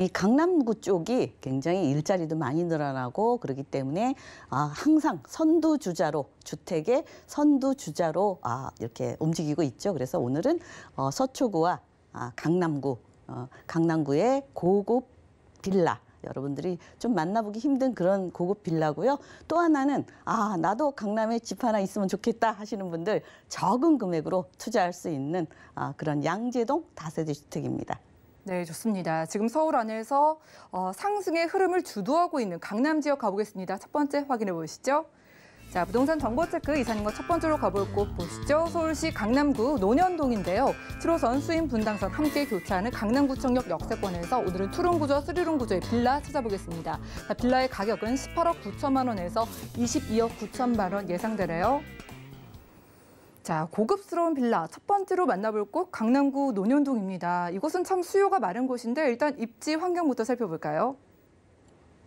이 강남구 쪽이 굉장히 일자리도 많이 늘어나고 그러기 때문에 아, 항상 선두주자로 주택의 선두주자로 아, 이렇게 움직이고 있죠. 그래서 오늘은 어, 서초구와 아, 강남구, 어, 강남구의 고급 빌라 여러분들이 좀 만나보기 힘든 그런 고급 빌라고요. 또 하나는 아 나도 강남에 집 하나 있으면 좋겠다 하시는 분들 적은 금액으로 투자할 수 있는 아, 그런 양재동 다세대 주택입니다. 네, 좋습니다. 지금 서울 안에서 어, 상승의 흐름을 주도하고 있는 강남 지역 가보겠습니다. 첫 번째 확인해 보시죠. 자, 부동산 정보 체크 이사님과 첫 번째로 가볼 곳 보시죠. 서울시 강남구 논현동인데요. 7호선 수인 분당선 함께 교차하는 강남구청역 역세권에서 오늘은 투룸 구조, 와 쓰리룸 구조의 빌라 찾아보겠습니다. 자, 빌라의 가격은 18억 9천만 원에서 22억 9천만 원 예상되네요. 자, 고급스러운 빌라 첫 번째로 만나볼 곳 강남구 논현동입니다. 이곳은 참 수요가 많은 곳인데 일단 입지 환경부터 살펴볼까요?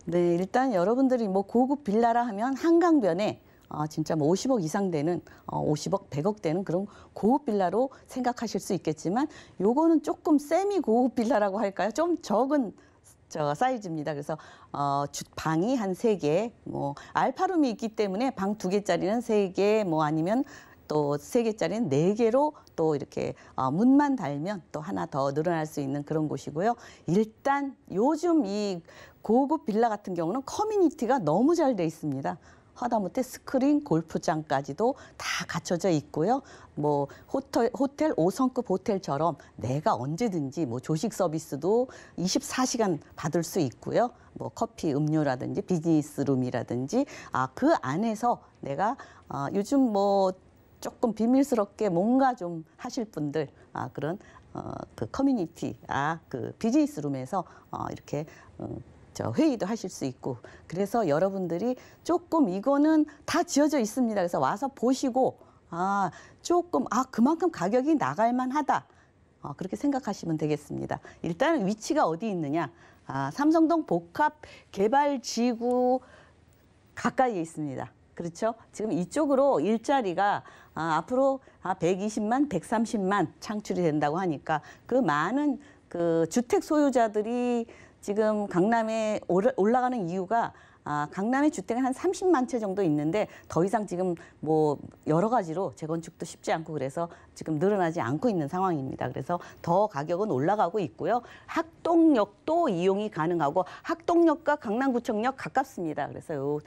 네, 일단 여러분들이 뭐 고급 빌라라 하면 한강변에 아, 진짜 뭐 50억 이상 되는 어, 50억, 100억 되는 그런 고급 빌라로 생각하실 수 있겠지만 요거는 조금 세미 고급 빌라라고 할까요? 좀 적은 저 사이즈입니다. 그래서 어, 주, 방이 한 세 개 뭐 알파룸이 있기 때문에 방 두개짜리는세 개 뭐 아니면 또세 개짜리는 네 개로 또 이렇게 어, 문만 달면 또 하나 더 늘어날 수 있는 그런 곳이고요. 일단 요즘 이 고급 빌라 같은 경우는 커뮤니티가 너무 잘 돼 있습니다. 하다못해 스크린 골프장까지도 다 갖춰져 있고요. 뭐 호텔 호텔 5성급 호텔처럼 내가 언제든지 뭐 조식 서비스도 24시간 받을 수 있고요. 뭐 커피 음료라든지 비즈니스 룸이라든지 아 그 안에서 내가 아 요즘 뭐 조금 비밀스럽게 뭔가 좀 하실 분들 아 그런 어 그 커뮤니티 아 그 비즈니스 룸에서 어 이렇게 어, 저 회의도 하실 수 있고 그래서 여러분들이 조금 이거는 다 지어져 있습니다. 그래서 와서 보시고 아 조금 아 그만큼 가격이 나갈만하다. 어, 그렇게 생각하시면 되겠습니다. 일단 위치가 어디 있느냐? 아, 삼성동 복합 개발지구 가까이에 있습니다. 그렇죠? 지금 이쪽으로 일자리가 아, 앞으로 아, 120만, 130만 창출이 된다고 하니까 그 많은 그 주택 소유자들이 지금 강남에 올라가는 이유가 아, 강남의 주택은 한 30만 채 정도 있는데 더 이상 지금 뭐 여러 가지로 재건축도 쉽지 않고 그래서 지금 늘어나지 않고 있는 상황입니다. 그래서 더 가격은 올라가고 있고요. 학동역도 이용이 가능하고 학동역과 강남구청역 가깝습니다. 그래서 요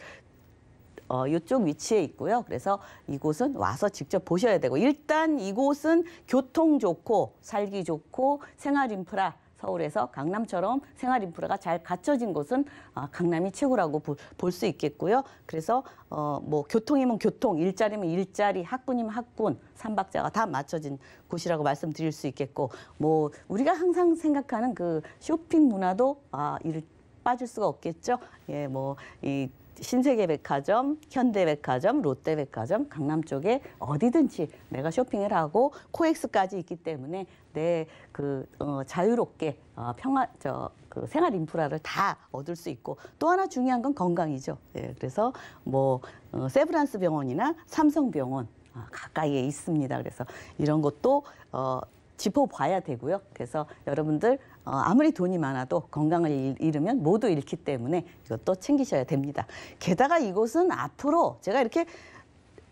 어, 이쪽 위치에 있고요. 그래서 이곳은 와서 직접 보셔야 되고 일단 이곳은 교통 좋고 살기 좋고 생활 인프라 서울에서 강남처럼 생활 인프라가 잘 갖춰진 곳은 어, 강남이 최고라고 볼 수 있겠고요. 그래서 어뭐 교통이면 교통, 일자리면 일자리, 학군이면 학군, 삼박자가 다 맞춰진 곳이라고 말씀드릴 수 있겠고 뭐 우리가 항상 생각하는 그 쇼핑 문화도 아 이를 빠질 수가 없겠죠. 예, 뭐이 신세계백화점, 현대백화점, 롯데백화점, 강남 쪽에 어디든지 내가 쇼핑을 하고 코엑스까지 있기 때문에 내 그 어, 자유롭게 어, 평화 저 그 생활 인프라를 다 얻을 수 있고 또 하나 중요한 건 건강이죠. 예, 그래서 뭐 어, 세브란스 병원이나 삼성병원 아, 가까이에 있습니다. 그래서 이런 것도 어, 짚어봐야 되고요. 그래서 여러분들 어, 아무리 돈이 많아도 건강을 잃으면 모두 잃기 때문에 이것도 챙기셔야 됩니다. 게다가 이곳은 앞으로 제가 이렇게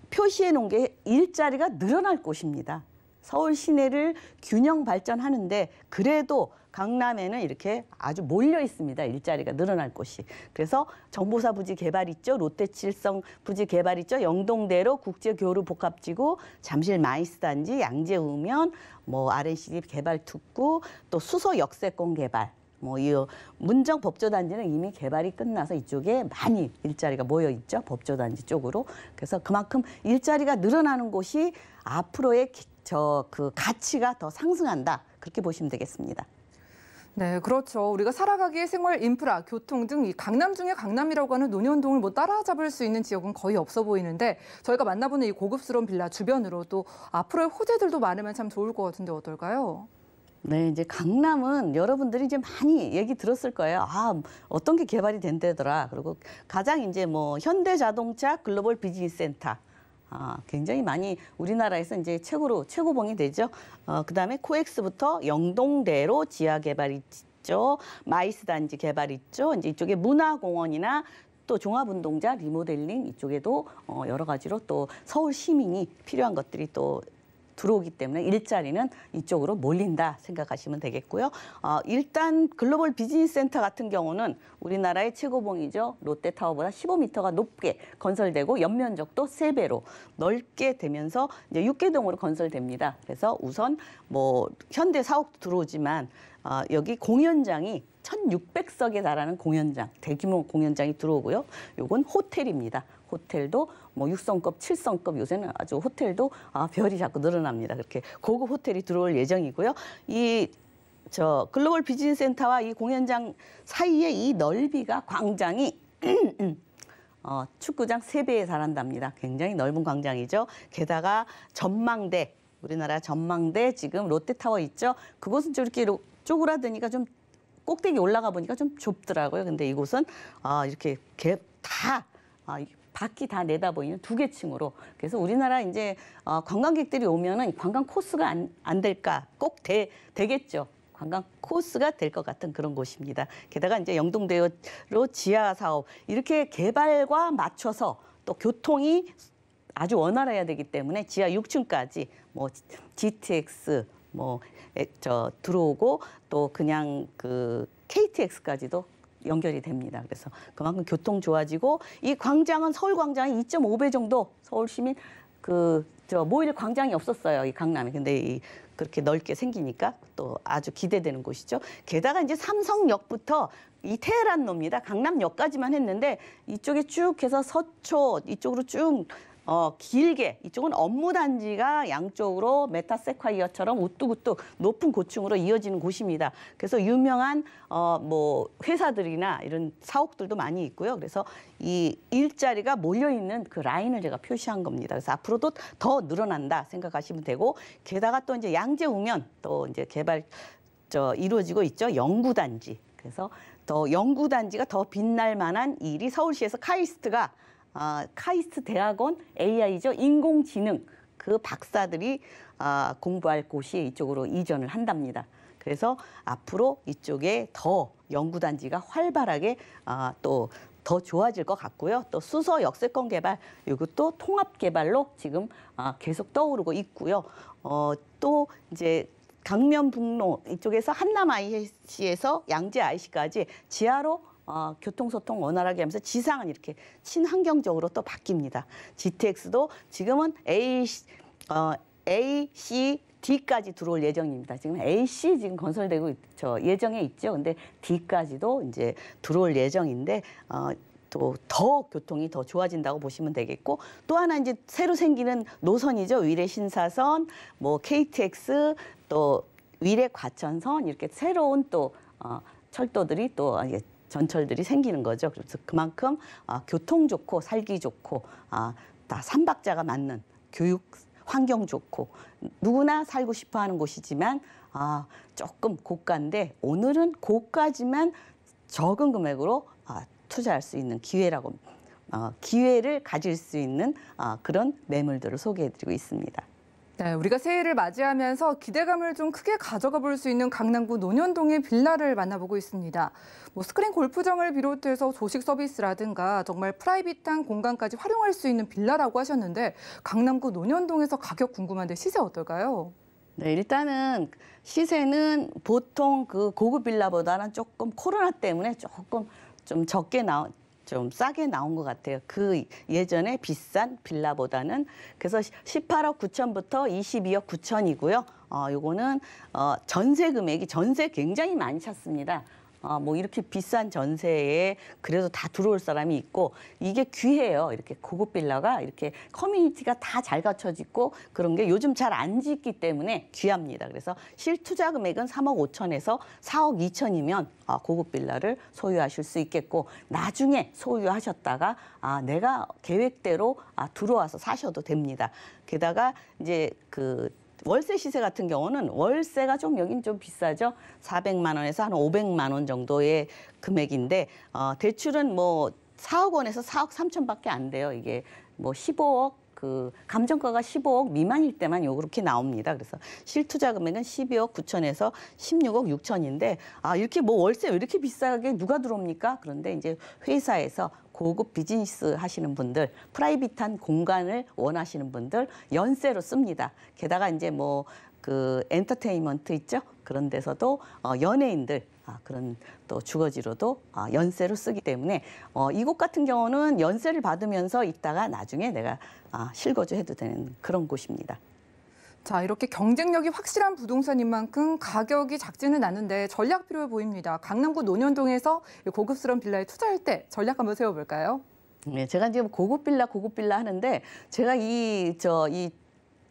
표시해 놓은 게 일자리가 늘어날 곳입니다. 서울 시내를 균형 발전하는데 그래도 강남에는 이렇게 아주 몰려 있습니다. 일자리가 늘어날 곳이. 그래서 정보사 부지 개발 있죠. 롯데칠성 부지 개발 있죠. 영동대로 국제교류 복합지구, 잠실 마이스 단지, 양재우면 뭐 RNCD 개발 특구, 또 수소 역세권 개발 뭐이 문정 법조단지는 이미 개발이 끝나서 이쪽에 많이 일자리가 모여 있죠 법조단지 쪽으로 그래서 그만큼 일자리가 늘어나는 곳이 앞으로의 저 그 가치가 더 상승한다 그렇게 보시면 되겠습니다. 네, 그렇죠. 우리가 살아가기에 생활 인프라, 교통 등 이 강남 중에 강남이라고 하는 논현동을 뭐 따라잡을 수 있는 지역은 거의 없어 보이는데 저희가 만나보는 이 고급스러운 빌라 주변으로 또 앞으로의 호재들도 많으면 참 좋을 것 같은데 어떨까요? 네, 이제 강남은 여러분들이 이제 많이 얘기 들었을 거예요. 아, 어떤 게 개발이 된대더라. 그리고 가장 이제 뭐 현대자동차 글로벌 비즈니스 센터. 아, 굉장히 많이 우리나라에서 이제 최고로 최고봉이 되죠. 어, 그다음에 코엑스부터 영동대로 지하 개발 있죠. 마이스 단지 개발 있죠. 이제 이쪽에 문화공원이나 또 종합운동장 리모델링 이쪽에도 어, 여러 가지로 또 서울 시민이 필요한 것들이 또 들어오기 때문에 일자리는 이쪽으로 몰린다 생각하시면 되겠고요. 어, 일단 글로벌 비즈니스 센터 같은 경우는 우리나라의 최고봉이죠. 롯데타워보다 15m가 높게 건설되고 연면적도 세배로 넓게 되면서 이제 6개동으로 건설됩니다. 그래서 우선 뭐 현대 사옥도 들어오지만 어, 여기 공연장이 1,600석에 달하는 공연장, 대규모 공연장이 들어오고요. 요건 호텔입니다. 호텔도 뭐육성급칠성급 요새는 아주 호텔도 아, 별이 자꾸 늘어납니다. 그렇게 고급 호텔이 들어올 예정이고요. 이 저 글로벌 비즈니스 센터와 이 공연장 사이에이 넓이가 광장이 <clears throat> 어, 축구장 세배에 달한답니다. 굉장히 넓은 광장이죠. 게다가 전망대, 우리나라 전망대 지금 롯데타워 있죠. 그곳은 저렇게 쪼그라드니까 좀 꼭대기 올라가 보니까 좀 좁더라고요. 근데 이곳은 아, 이렇게 개, 다 아, 밖이 다 내다보이는 두 개 층으로 그래서 우리나라 이제 어, 관광객들이 오면은 관광 코스가 안, 안 될까 꼭 되, 되겠죠. 관광 코스가 될 것 같은 그런 곳입니다. 게다가 이제 영동대로 지하 사업 이렇게 개발과 맞춰서 또 교통이 아주 원활해야 되기 때문에 지하 6층까지 뭐 GTX 뭐 저 들어오고 또 그냥 그 KTX까지도 연결이 됩니다. 그래서 그만큼 교통 좋아지고 이 광장은 서울 광장이 2.5배 정도 서울 시민 그저 모일 광장이 없었어요. 이 강남에. 근데 이 그렇게 넓게 생기니까 또 아주 기대되는 곳이죠. 게다가 이제 삼성역부터 이 테헤란로입니다. 강남역까지만 했는데 이쪽에 쭉 해서 서초 이쪽으로 쭉 어, 길게 이쪽은 업무 단지가 양쪽으로 메타세콰이어처럼 우뚝우뚝 높은 고층으로 이어지는 곳입니다. 그래서 유명한 어, 뭐 회사들이나 이런 사옥들도 많이 있고요. 그래서 이 일자리가 몰려 있는 그 라인을 제가 표시한 겁니다. 그래서 앞으로도 더 늘어난다 생각하시면 되고 게다가 또 이제 양재우면 또 이제 개발 저 이루어지고 있죠. 연구단지. 그래서 더 연구단지가 더 빛날 만한 일이 서울시에서 카이스트가 아, 카이스트 대학원 AI죠 인공지능 그 박사들이 아, 공부할 곳이 이쪽으로 이전을 한답니다. 그래서 앞으로 이쪽에 더 연구단지가 활발하게 아, 또 더 좋아질 것 같고요. 또 수서 역세권 개발 이것도 통합 개발로 지금 아, 계속 떠오르고 있고요. 어, 또 이제 강면북로 이쪽에서 한남 IC에서 양재 IC까지 지하로 어, 교통소통 원활하게 하면서 지상은 이렇게 친환경적으로 또 바뀝니다. GTX도 지금은 A, 어, A, C, D까지 들어올 예정입니다. 지금 AC 지금 건설되고 있죠. 예정에 있죠. 근데 D까지도 이제 들어올 예정인데 어, 또더 교통이 더 좋아진다고 보시면 되겠고 또 하나 이제 새로 생기는 노선이죠. 위례 신사선, 뭐 KTX 또 위례 과천선 이렇게 새로운 또 어, 철도들이 또 전철들이 생기는 거죠. 그래서 그만큼 아, 교통 좋고 살기 좋고 아, 다 삼박자가 맞는 교육 환경 좋고 누구나 살고 싶어하는 곳이지만 아, 조금 고가인데 오늘은 고가지만 적은 금액으로 아, 투자할 수 있는 기회라고 어, 기회를 가질 수 있는 아, 그런 매물들을 소개해드리고 있습니다. 네, 우리가 새해를 맞이하면서 기대감을 좀 크게 가져가 볼 수 있는 강남구 논현동의 빌라를 만나보고 있습니다. 뭐 스크린 골프장을 비롯해서 조식 서비스라든가 정말 프라이빗한 공간까지 활용할 수 있는 빌라라고 하셨는데 강남구 논현동에서 가격 궁금한데 시세 어떨까요? 네, 일단은 시세는 보통 그 고급 빌라보다는 조금 코로나 때문에 조금 좀 적게 나온 좀 싸게 나온 것 같아요. 그 예전에 비싼 빌라보다는 그래서 18억 9천부터 22억 9천이고요. 어, 요거는 어, 전세 금액이 전세 굉장히 많이 찼습니다. 어, 뭐 이렇게 비싼 전세에 그래도 다 들어올 사람이 있고 이게 귀해요. 이렇게 고급 빌라가 이렇게 커뮤니티가 다 잘 갖춰지고 그런 게 요즘 잘 안 짓기 때문에 귀합니다. 그래서 실투자 금액은 3억 5천에서 4억 2천이면 어, 아, 고급 빌라를 소유하실 수 있겠고 나중에 소유하셨다가 아 내가 계획대로 아 들어와서 사셔도 됩니다. 게다가 이제 그 월세 시세 같은 경우는 월세가 좀 여긴 좀 비싸죠. 400만 원에서 한 500만 원 정도의 금액인데 어, 대출은 뭐 4억 원에서 4억 3천밖에 안 돼요. 이게 뭐 15억 그 감정가가 15억 미만일 때만 요렇게 나옵니다. 그래서 실투자 금액은 12억 9천에서 16억 6천인데 아 이렇게 뭐 월세 왜 이렇게 비싸게 누가 들어옵니까? 그런데 이제 회사에서 고급 비즈니스 하시는 분들, 프라이빗한 공간을 원하시는 분들 연세로 씁니다. 게다가 이제 뭐 그 엔터테인먼트 있죠? 그런 데서도 어, 연예인들 아, 그런 또 주거지로도 아, 연세로 쓰기 때문에 어, 이곳 같은 경우는 연세를 받으면서 있다가 나중에 내가 아, 실거주해도 되는 그런 곳입니다. 자, 이렇게 경쟁력이 확실한 부동산인 만큼 가격이 작지는 않은데 전략 필요해 보입니다. 강남구 논현동에서 고급스러운 빌라에 투자할 때 전략 한번 세워볼까요? 네, 제가 지금 뭐 고급 빌라, 고급 빌라 하는데 제가 이 저이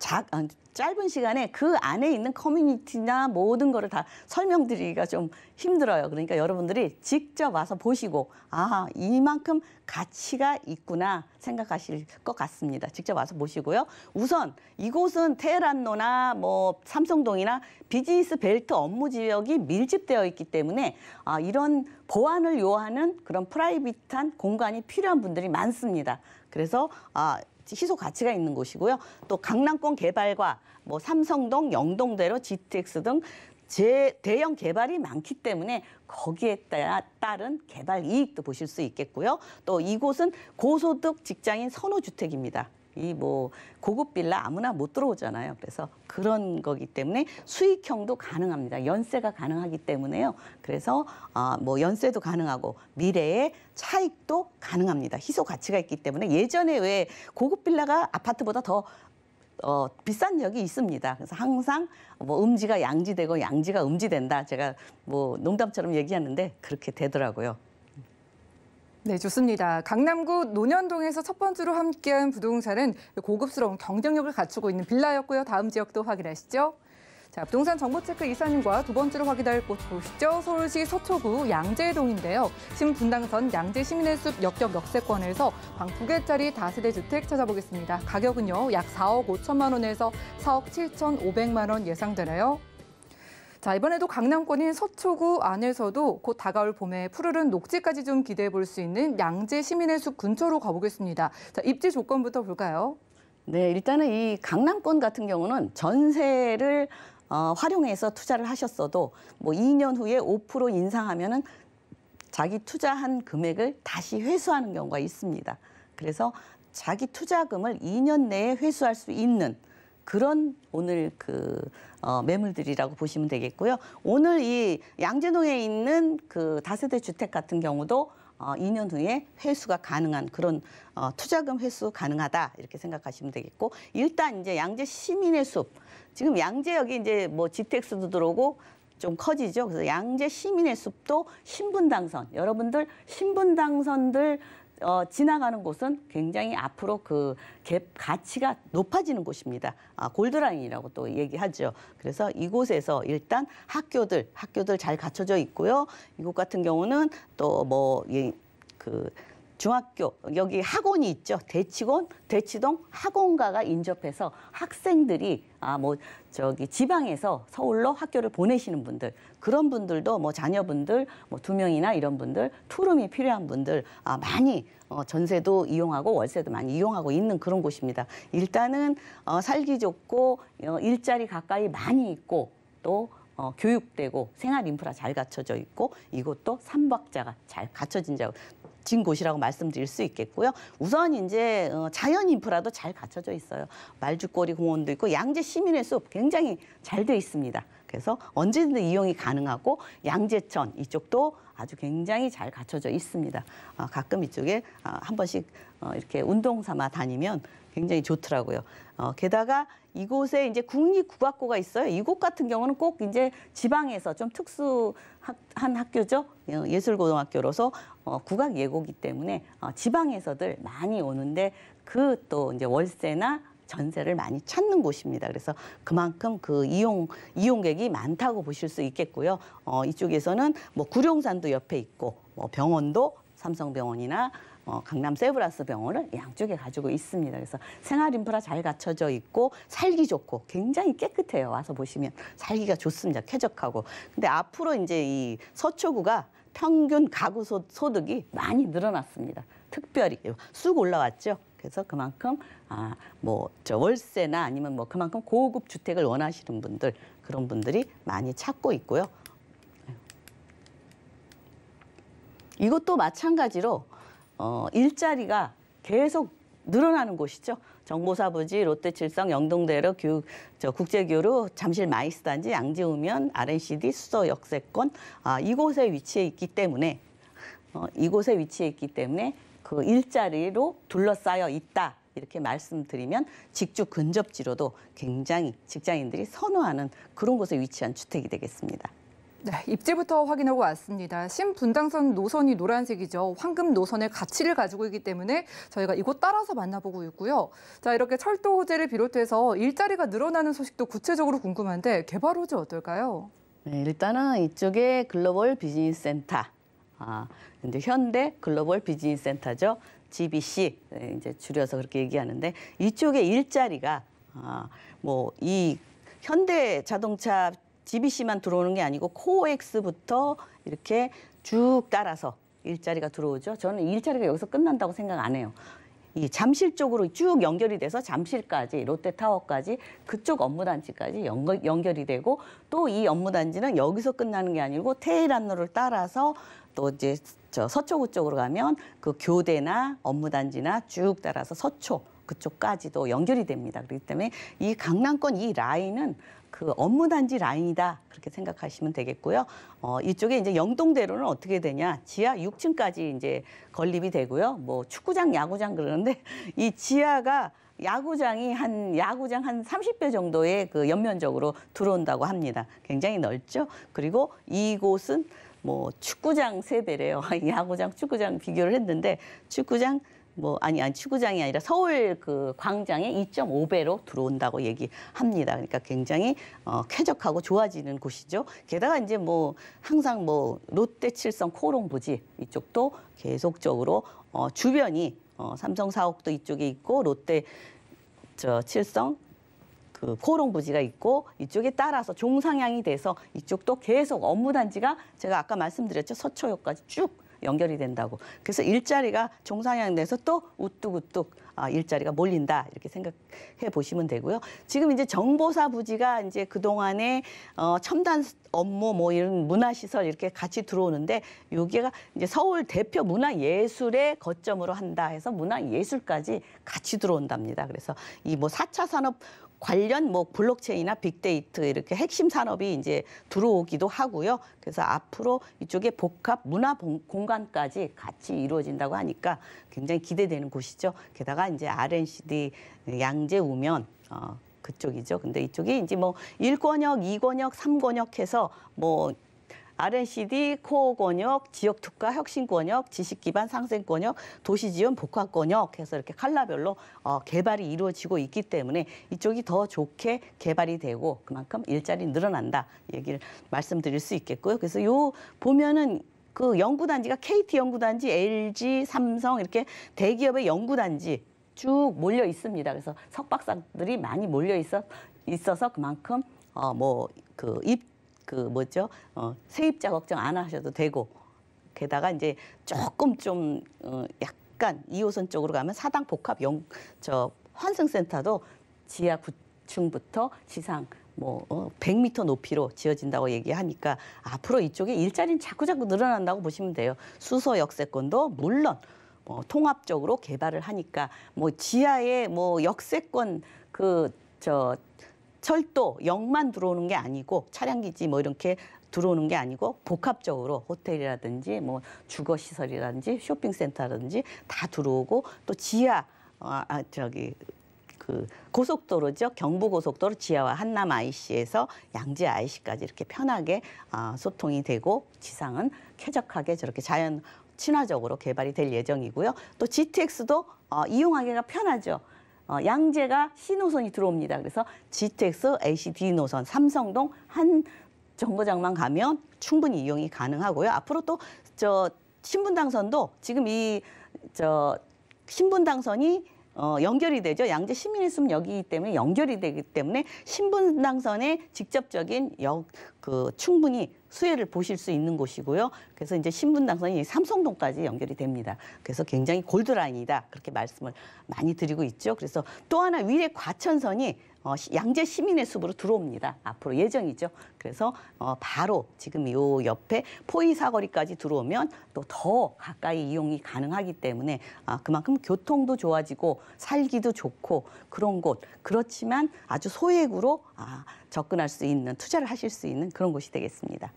작, 아, 짧은 시간에 그 안에 있는 커뮤니티나 모든 거를 다 설명드리기가 좀 힘들어요. 그러니까 여러분들이 직접 와서 보시고 아 이만큼 가치가 있구나 생각하실 것 같습니다. 직접 와서 보시고요. 우선 이곳은 테헤란로나 뭐 삼성동이나 비즈니스 벨트 업무 지역이 밀집되어 있기 때문에 아, 이런 보안을 요하는 그런 프라이빗한 공간이 필요한 분들이 많습니다. 그래서 아, 희소 가치가 있는 곳이고요. 또 강남권 개발과 뭐 삼성동, 영동대로, GTX 등 제, 대형 개발이 많기 때문에 거기에 따라 따른 개발 이익도 보실 수 있겠고요. 또 이곳은 고소득 직장인 선호주택입니다. 이뭐 고급 빌라 아무나 못 들어오잖아요. 그래서 그런 거기 때문에 수익형도 가능합니다. 연세가 가능하기 때문에요. 그래서 아, 뭐 연세도 가능하고 미래의 차익도 가능합니다. 희소 가치가 있기 때문에 예전에 왜 고급 빌라가 아파트보다 더 어, 비싼 역이 있습니다. 그래서 항상 뭐 음지가 양지되고 양지가 음지된다. 제가 뭐 농담처럼 얘기하는데 그렇게 되더라고요. 네, 좋습니다. 강남구 논현동에서 첫 번째로 함께한 부동산은 고급스러운 경쟁력을 갖추고 있는 빌라였고요. 다음 지역도 확인하시죠. 자, 부동산 정보체크 이사님과 두 번째로 확인할 곳 보시죠. 서울시 서초구 양재동인데요. 신분당선 양재시민의숲 역적 역세권에서 방 두개짜리 다세대 주택 찾아보겠습니다. 가격은요, 약 4억 5천만 원에서 4억 7천 5백만 원 예상되나요? 자, 이번에도 강남권인 서초구 안에서도 곧 다가올 봄에 푸르른 녹지까지 좀 기대해 볼 수 있는 양재 시민의 숲 근처로 가보겠습니다. 자, 입지 조건부터 볼까요? 네, 일단은 이 강남권 같은 경우는 전세를 어, 활용해서 투자를 하셨어도 뭐 2년 후에 5% 인상하면은 자기 투자한 금액을 다시 회수하는 경우가 있습니다. 그래서 자기 투자금을 2년 내에 회수할 수 있는 그런 오늘 그 어, 매물들이라고 보시면 되겠고요. 오늘 이 양재동에 있는 그 다세대 주택 같은 경우도 어, 2년 후에 회수가 가능한 그런 어, 투자금 회수 가능하다 이렇게 생각하시면 되겠고 일단 이제 양재 시민의 숲 지금 양재역이 이제 뭐지 t x 도 들어오고 좀 커지죠. 그래서 양재 시민의 숲도 신분 당선 여러분들 신분 당선들 어, 지나가는 곳은 굉장히 앞으로 그 갭 가치가 높아지는 곳입니다. 아, 골드라인이라고 또 얘기하죠. 그래서 이곳에서 일단 학교들 학교들 잘 갖춰져 있고요. 이곳 같은 경우는 또뭐그 예, 중학교 여기 학원이 있죠. 대치곤, 대치동 학원가가 인접해서 학생들이 아 뭐 저기 지방에서 서울로 학교를 보내시는 분들 그런 분들도 뭐 자녀분들 뭐 두 명이나 이런 분들 투룸이 필요한 분들 아 많이 어 전세도 이용하고 월세도 많이 이용하고 있는 그런 곳입니다. 일단은 어 살기 좋고 어 일자리 가까이 많이 있고 또 어, 교육되고 생활 인프라 잘 갖춰져 있고 이것도 삼박자가 잘 갖춰진 자고 진 곳이라고 말씀드릴 수 있겠고요. 우선 이제 어, 자연 인프라도 잘 갖춰져 있어요. 말죽거리 공원도 있고 양재 시민의 숲 굉장히 잘 돼 있습니다. 그래서 언제든 이용이 가능하고 양재천 이쪽도 아주 굉장히 잘 갖춰져 있습니다. 아, 가끔 이쪽에 아, 한 번씩 어, 이렇게 운동 삼아 다니면 굉장히 좋더라고요. 어, 게다가 이곳에 이제 국립국악고가 있어요. 이곳 같은 경우는 꼭 이제 지방에서 좀 특수한 학교죠. 어, 예술고등학교로서 어, 국악 예고기 때문에 어, 지방에서들 많이 오는데 그 또 이제 월세나 전세를 많이 찾는 곳입니다. 그래서 그만큼 그 이용 이용객이 많다고 보실 수 있겠고요. 어, 이쪽에서는 뭐 구룡산도 옆에 있고 뭐 병원도 삼성병원이나 어, 강남 세브라스 병원을 양쪽에 가지고 있습니다. 그래서 생활 인프라 잘 갖춰져 있고 살기 좋고 굉장히 깨끗해요. 와서 보시면 살기가 좋습니다. 쾌적하고. 근데 앞으로 이제 이 서초구가 평균 가구 소, 소득이 많이 늘어났습니다. 특별히 쑥 올라왔죠. 그래서 그만큼 아 뭐 저 월세나 아니면 뭐 그만큼 고급 주택을 원하시는 분들 그런 분들이 많이 찾고 있고요. 이것도 마찬가지로 어, 일자리가 계속 늘어나는 곳이죠. 정보사부지, 롯데칠성, 영동대로 교육, 저국제교류 잠실 마이스단지, 양재우면, RNCD, 수도 역세권 아, 이곳에 위치해 있기 때문에 어, 이곳에 위치해 있기 때문에 그 일자리로 둘러싸여 있다. 이렇게 말씀드리면 직주 근접지로도 굉장히 직장인들이 선호하는 그런 곳에 위치한 주택이 되겠습니다. 네, 입지부터 확인하고 왔습니다. 신분당선 노선이 노란색이죠. 황금 노선의 가치를 가지고 있기 때문에 저희가 이곳 따라서 만나보고 있고요. 자, 이렇게 철도 호재를 비롯해서 일자리가 늘어나는 소식도 구체적으로 궁금한데 개발 호재 어떨까요? 네, 일단은 이쪽에 글로벌 비즈니스 센터, 아, 근데 현대 글로벌 비즈니스 센터죠. GBC 네, 이제 줄여서 그렇게 얘기하는데 이쪽에 일자리가 아, 뭐 이 현대 자동차 DBC만 들어오는 게 아니고 코엑스부터 이렇게 쭉 따라서 일자리가 들어오죠. 저는 일자리가 여기서 끝난다고 생각 안 해요. 이 잠실 쪽으로 쭉 연결이 돼서 잠실까지 롯데타워까지 그쪽 업무단지까지 연결, 이 되고 또 이 업무단지는 여기서 끝나는 게 아니고 테일란로를 따라서 또 이제 저 서초구 쪽으로 가면 그 교대나 업무단지나 쭉 따라서 서초 그쪽까지도 연결이 됩니다. 그렇기 때문에 이 강남권 이 라인은 그 업무 단지 라인이다 그렇게 생각하시면 되겠고요. 어, 이쪽에 이제 영동대로는 어떻게 되냐? 지하 6층까지 이제 건립이 되고요. 뭐 축구장, 야구장 그러는데 <laughs> 이 지하가 야구장이 한 야구장 한 30배 정도의 그 연면적으로 들어온다고 합니다. 굉장히 넓죠. 그리고 이곳은 뭐 축구장 세배래요 <laughs> 야구장, 축구장 비교를 했는데 축구장 뭐 아니 아니 축구장이 아니라 서울 그 광장의 2.5배로 들어온다고 얘기합니다. 그러니까 굉장히 어, 쾌적하고 좋아지는 곳이죠. 게다가 이제 뭐 항상 뭐 롯데 칠성 코롱 부지 이쪽도 계속적으로 어, 주변이 어, 삼성 사옥도 이쪽에 있고 롯데 저 칠성 그 코롱 부지가 있고 이쪽에 따라서 종상향이 돼서 이쪽도 계속 업무 단지가 제가 아까 말씀드렸죠 서초역까지 쭉 연결이 된다고. 그래서 일자리가 종상향돼서 또 우뚝우뚝 아, 일자리가 몰린다 이렇게 생각해 보시면 되고요. 지금 이제 정보사 부지가 이제 그 동안에 어, 첨단 업무 뭐 이런 문화시설 이렇게 같이 들어오는데 여기가 이제 서울 대표 문화예술의 거점으로 한다 해서 문화예술까지 같이 들어온답니다. 그래서 이 뭐 사차 산업 관련 뭐 블록체인이나 빅데이터 이렇게 핵심 산업이 이제 들어오기도 하고요. 그래서 앞으로 이쪽에 복합 문화 공간까지 같이 이루어진다고 하니까 굉장히 기대되는 곳이죠. 게다가 이제 RNCD 양재 우면 어, 그쪽이죠. 근데 이쪽이 이제 뭐 1권역, 2권역, 3권역 해서 뭐 RNCD, 코어 권역, 지역 특화 혁신 권역, 지식 기반 상생 권역, 도시 지원 복합 권역 해서 이렇게 칼라별로 어, 개발이 이루어지고 있기 때문에 이쪽이 더 좋게 개발이 되고 그만큼 일자리 늘어난다 얘기를 말씀드릴 수 있겠고요. 그래서 요 보면은 그 연구단지가 KT 연구단지, LG, 삼성 이렇게 대기업의 연구단지 쭉 몰려 있습니다. 그래서 석박사들이 많이 몰려 있어 있어서 그만큼 어 뭐 그 입그 뭐죠? 어, 세입자 걱정 안 하셔도 되고 게다가 이제 조금 좀 어, 약간 2호선 쪽으로 가면 사당 복합 용저 환승센터도 지하 9층부터 지상 뭐 어, 100m 높이로 지어진다고 얘기하니까 앞으로 이쪽에 일자리는 자꾸자꾸 늘어난다고 보시면 돼요. 수소 역세권도 물론 뭐 통합적으로 개발을 하니까 뭐 지하에 뭐 역세권 그저 철도 역만 들어오는 게 아니고 차량 기지 뭐 이렇게 들어오는 게 아니고 복합적으로 호텔이라든지 뭐 주거 시설이라든지 쇼핑센터라든지 다 들어오고 또 지하 어, 아, 아 저기 그 고속도로죠. 경부고속도로 지하와 한남 IC에서 양지 IC까지 이렇게 편하게 아, 소통이 되고 지상은 쾌적하게 저렇게 자연 친화적으로 개발이 될 예정이고요. 또 GTX도 어, 이용하기가 편하죠. 어, 양재가 C 노선이 들어옵니다. 그래서 GTX, ACD 노선, 삼성동 한 정거장만 가면 충분히 이용이 가능하고요. 앞으로 또 저 신분 당선도 지금 이 저 신분 당선이 어, 연결이 되죠. 양재 시민의숲 여기이기 때문에 연결이 되기 때문에 신분당선에 직접적인 역, 그 충분히 수혜를 보실 수 있는 곳이고요. 그래서 이제 신분당선이 삼성동까지 연결이 됩니다. 그래서 굉장히 골드라인이다 그렇게 말씀을 많이 드리고 있죠. 그래서 또 하나 위례 과천선이 어, 양재 시민의 숲으로 들어옵니다. 앞으로 예정이죠. 그래서 어, 바로 지금 요 옆에 포이 사거리까지 들어오면 또 더 가까이 이용이 가능하기 때문에 아, 그만큼 교통도 좋아지고 살기도 좋고 그런 곳 그렇지만 아주 소액으로 아, 접근할 수 있는 투자를 하실 수 있는 그런 곳이 되겠습니다.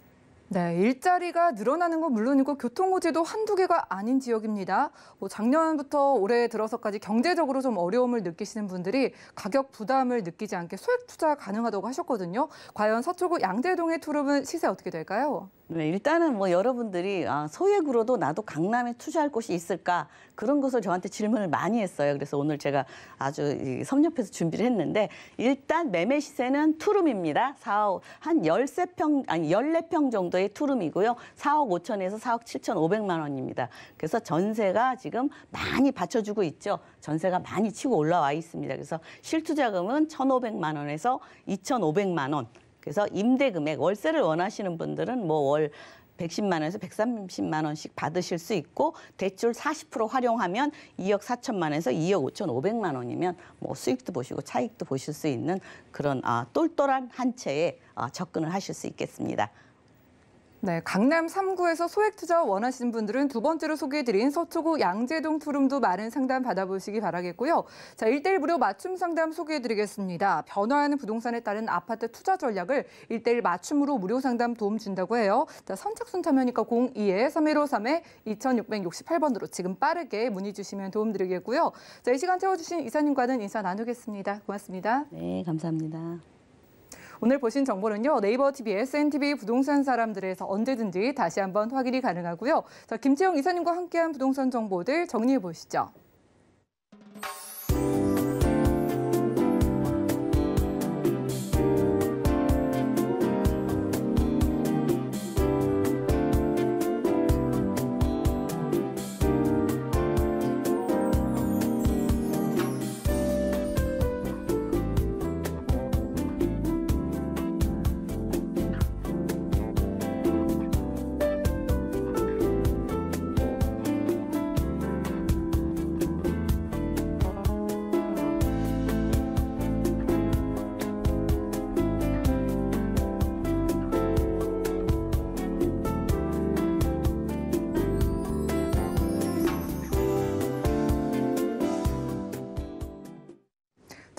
네, 일자리가 늘어나는 건 물론이고 교통고지도 한두 개가 아닌 지역입니다. 뭐 작년부터 올해 들어서까지 경제적으로 좀 어려움을 느끼시는 분들이 가격 부담을 느끼지 않게 소액 투자 가능하다고 하셨거든요. 과연 서초구 양재동의 투룸은 시세 어떻게 될까요? 네, 일단은 뭐 여러분들이 아, 소액으로도 나도 강남에 투자할 곳이 있을까 그런 것을 저한테 질문을 많이 했어요. 그래서 오늘 제가 아주 섭렵해서 준비를 했는데 일단 매매 시세는 투룸입니다. 4억 한 13평 아니 14평 정도의 투룸이고요. 4억 5천에서 4억 7천 5백만 원입니다. 그래서 전세가 지금 많이 받쳐주고 있죠. 전세가 많이 치고 올라와 있습니다. 그래서 실투자금은 1,500만 원에서 2,500만 원. 그래서 임대 금액 월세를 원하시는 분들은 뭐월 110만 원에서 130만 원씩 받으실 수 있고 대출 40% 활용하면 2억 4천만 원에서 2억 5천 5백만 원이면 뭐 수익도 보시고 차익도 보실 수 있는 그런 아, 똘똘한 한 채에 아, 접근을 하실 수 있겠습니다. 네, 강남 3구에서 소액 투자 원하시는 분들은 두 번째로 소개해드린 서초구 양재동 투룸도 많은 상담 받아보시기 바라겠고요. 자, 1대1 무료 맞춤 상담 소개해드리겠습니다. 변화하는 부동산에 따른 아파트 투자 전략을 1대1 맞춤으로 무료 상담 도움 준다고 해요. 자, 선착순 참여니까 02에 3153에 2668번으로 지금 빠르게 문의 주시면 도움드리겠고요. 자, 이 시간 채워주신 이사님과는 인사 나누겠습니다. 고맙습니다. 네, 감사합니다. 오늘 보신 정보는요. 네이버 TV, SNTV 부동산 사람들에서 언제든지 다시 한번 확인이 가능하고요. 자, 김채영 이사님과 함께한 부동산 정보들 정리해 보시죠.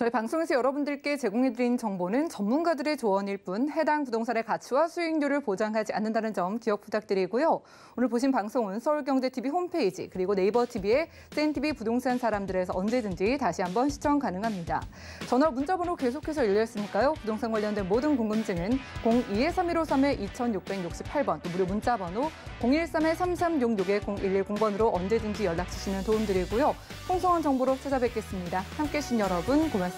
오 방송에서 여러분들께 제공해드린 정보는 전문가들의 조언일 뿐 해당 부동산의 가치와 수익률을 보장하지 않는다는 점 기억 부탁드리고요. 오늘 보신 방송은 서울경제TV 홈페이지 그리고 네이버 TV의 센TV 부동산 사람들에서 언제든지 다시 한번 시청 가능합니다. 전화 문자번호 계속해서 열려 있으니까요. 부동산 관련된 모든 궁금증은 02-3153-2668번 또 무료 문자번호 013-3366-0110번으로 언제든지 연락 주시면 도움드리고요. 풍성한 정보로 찾아뵙겠습니다. 함께 해주신 여러분 고맙습니다.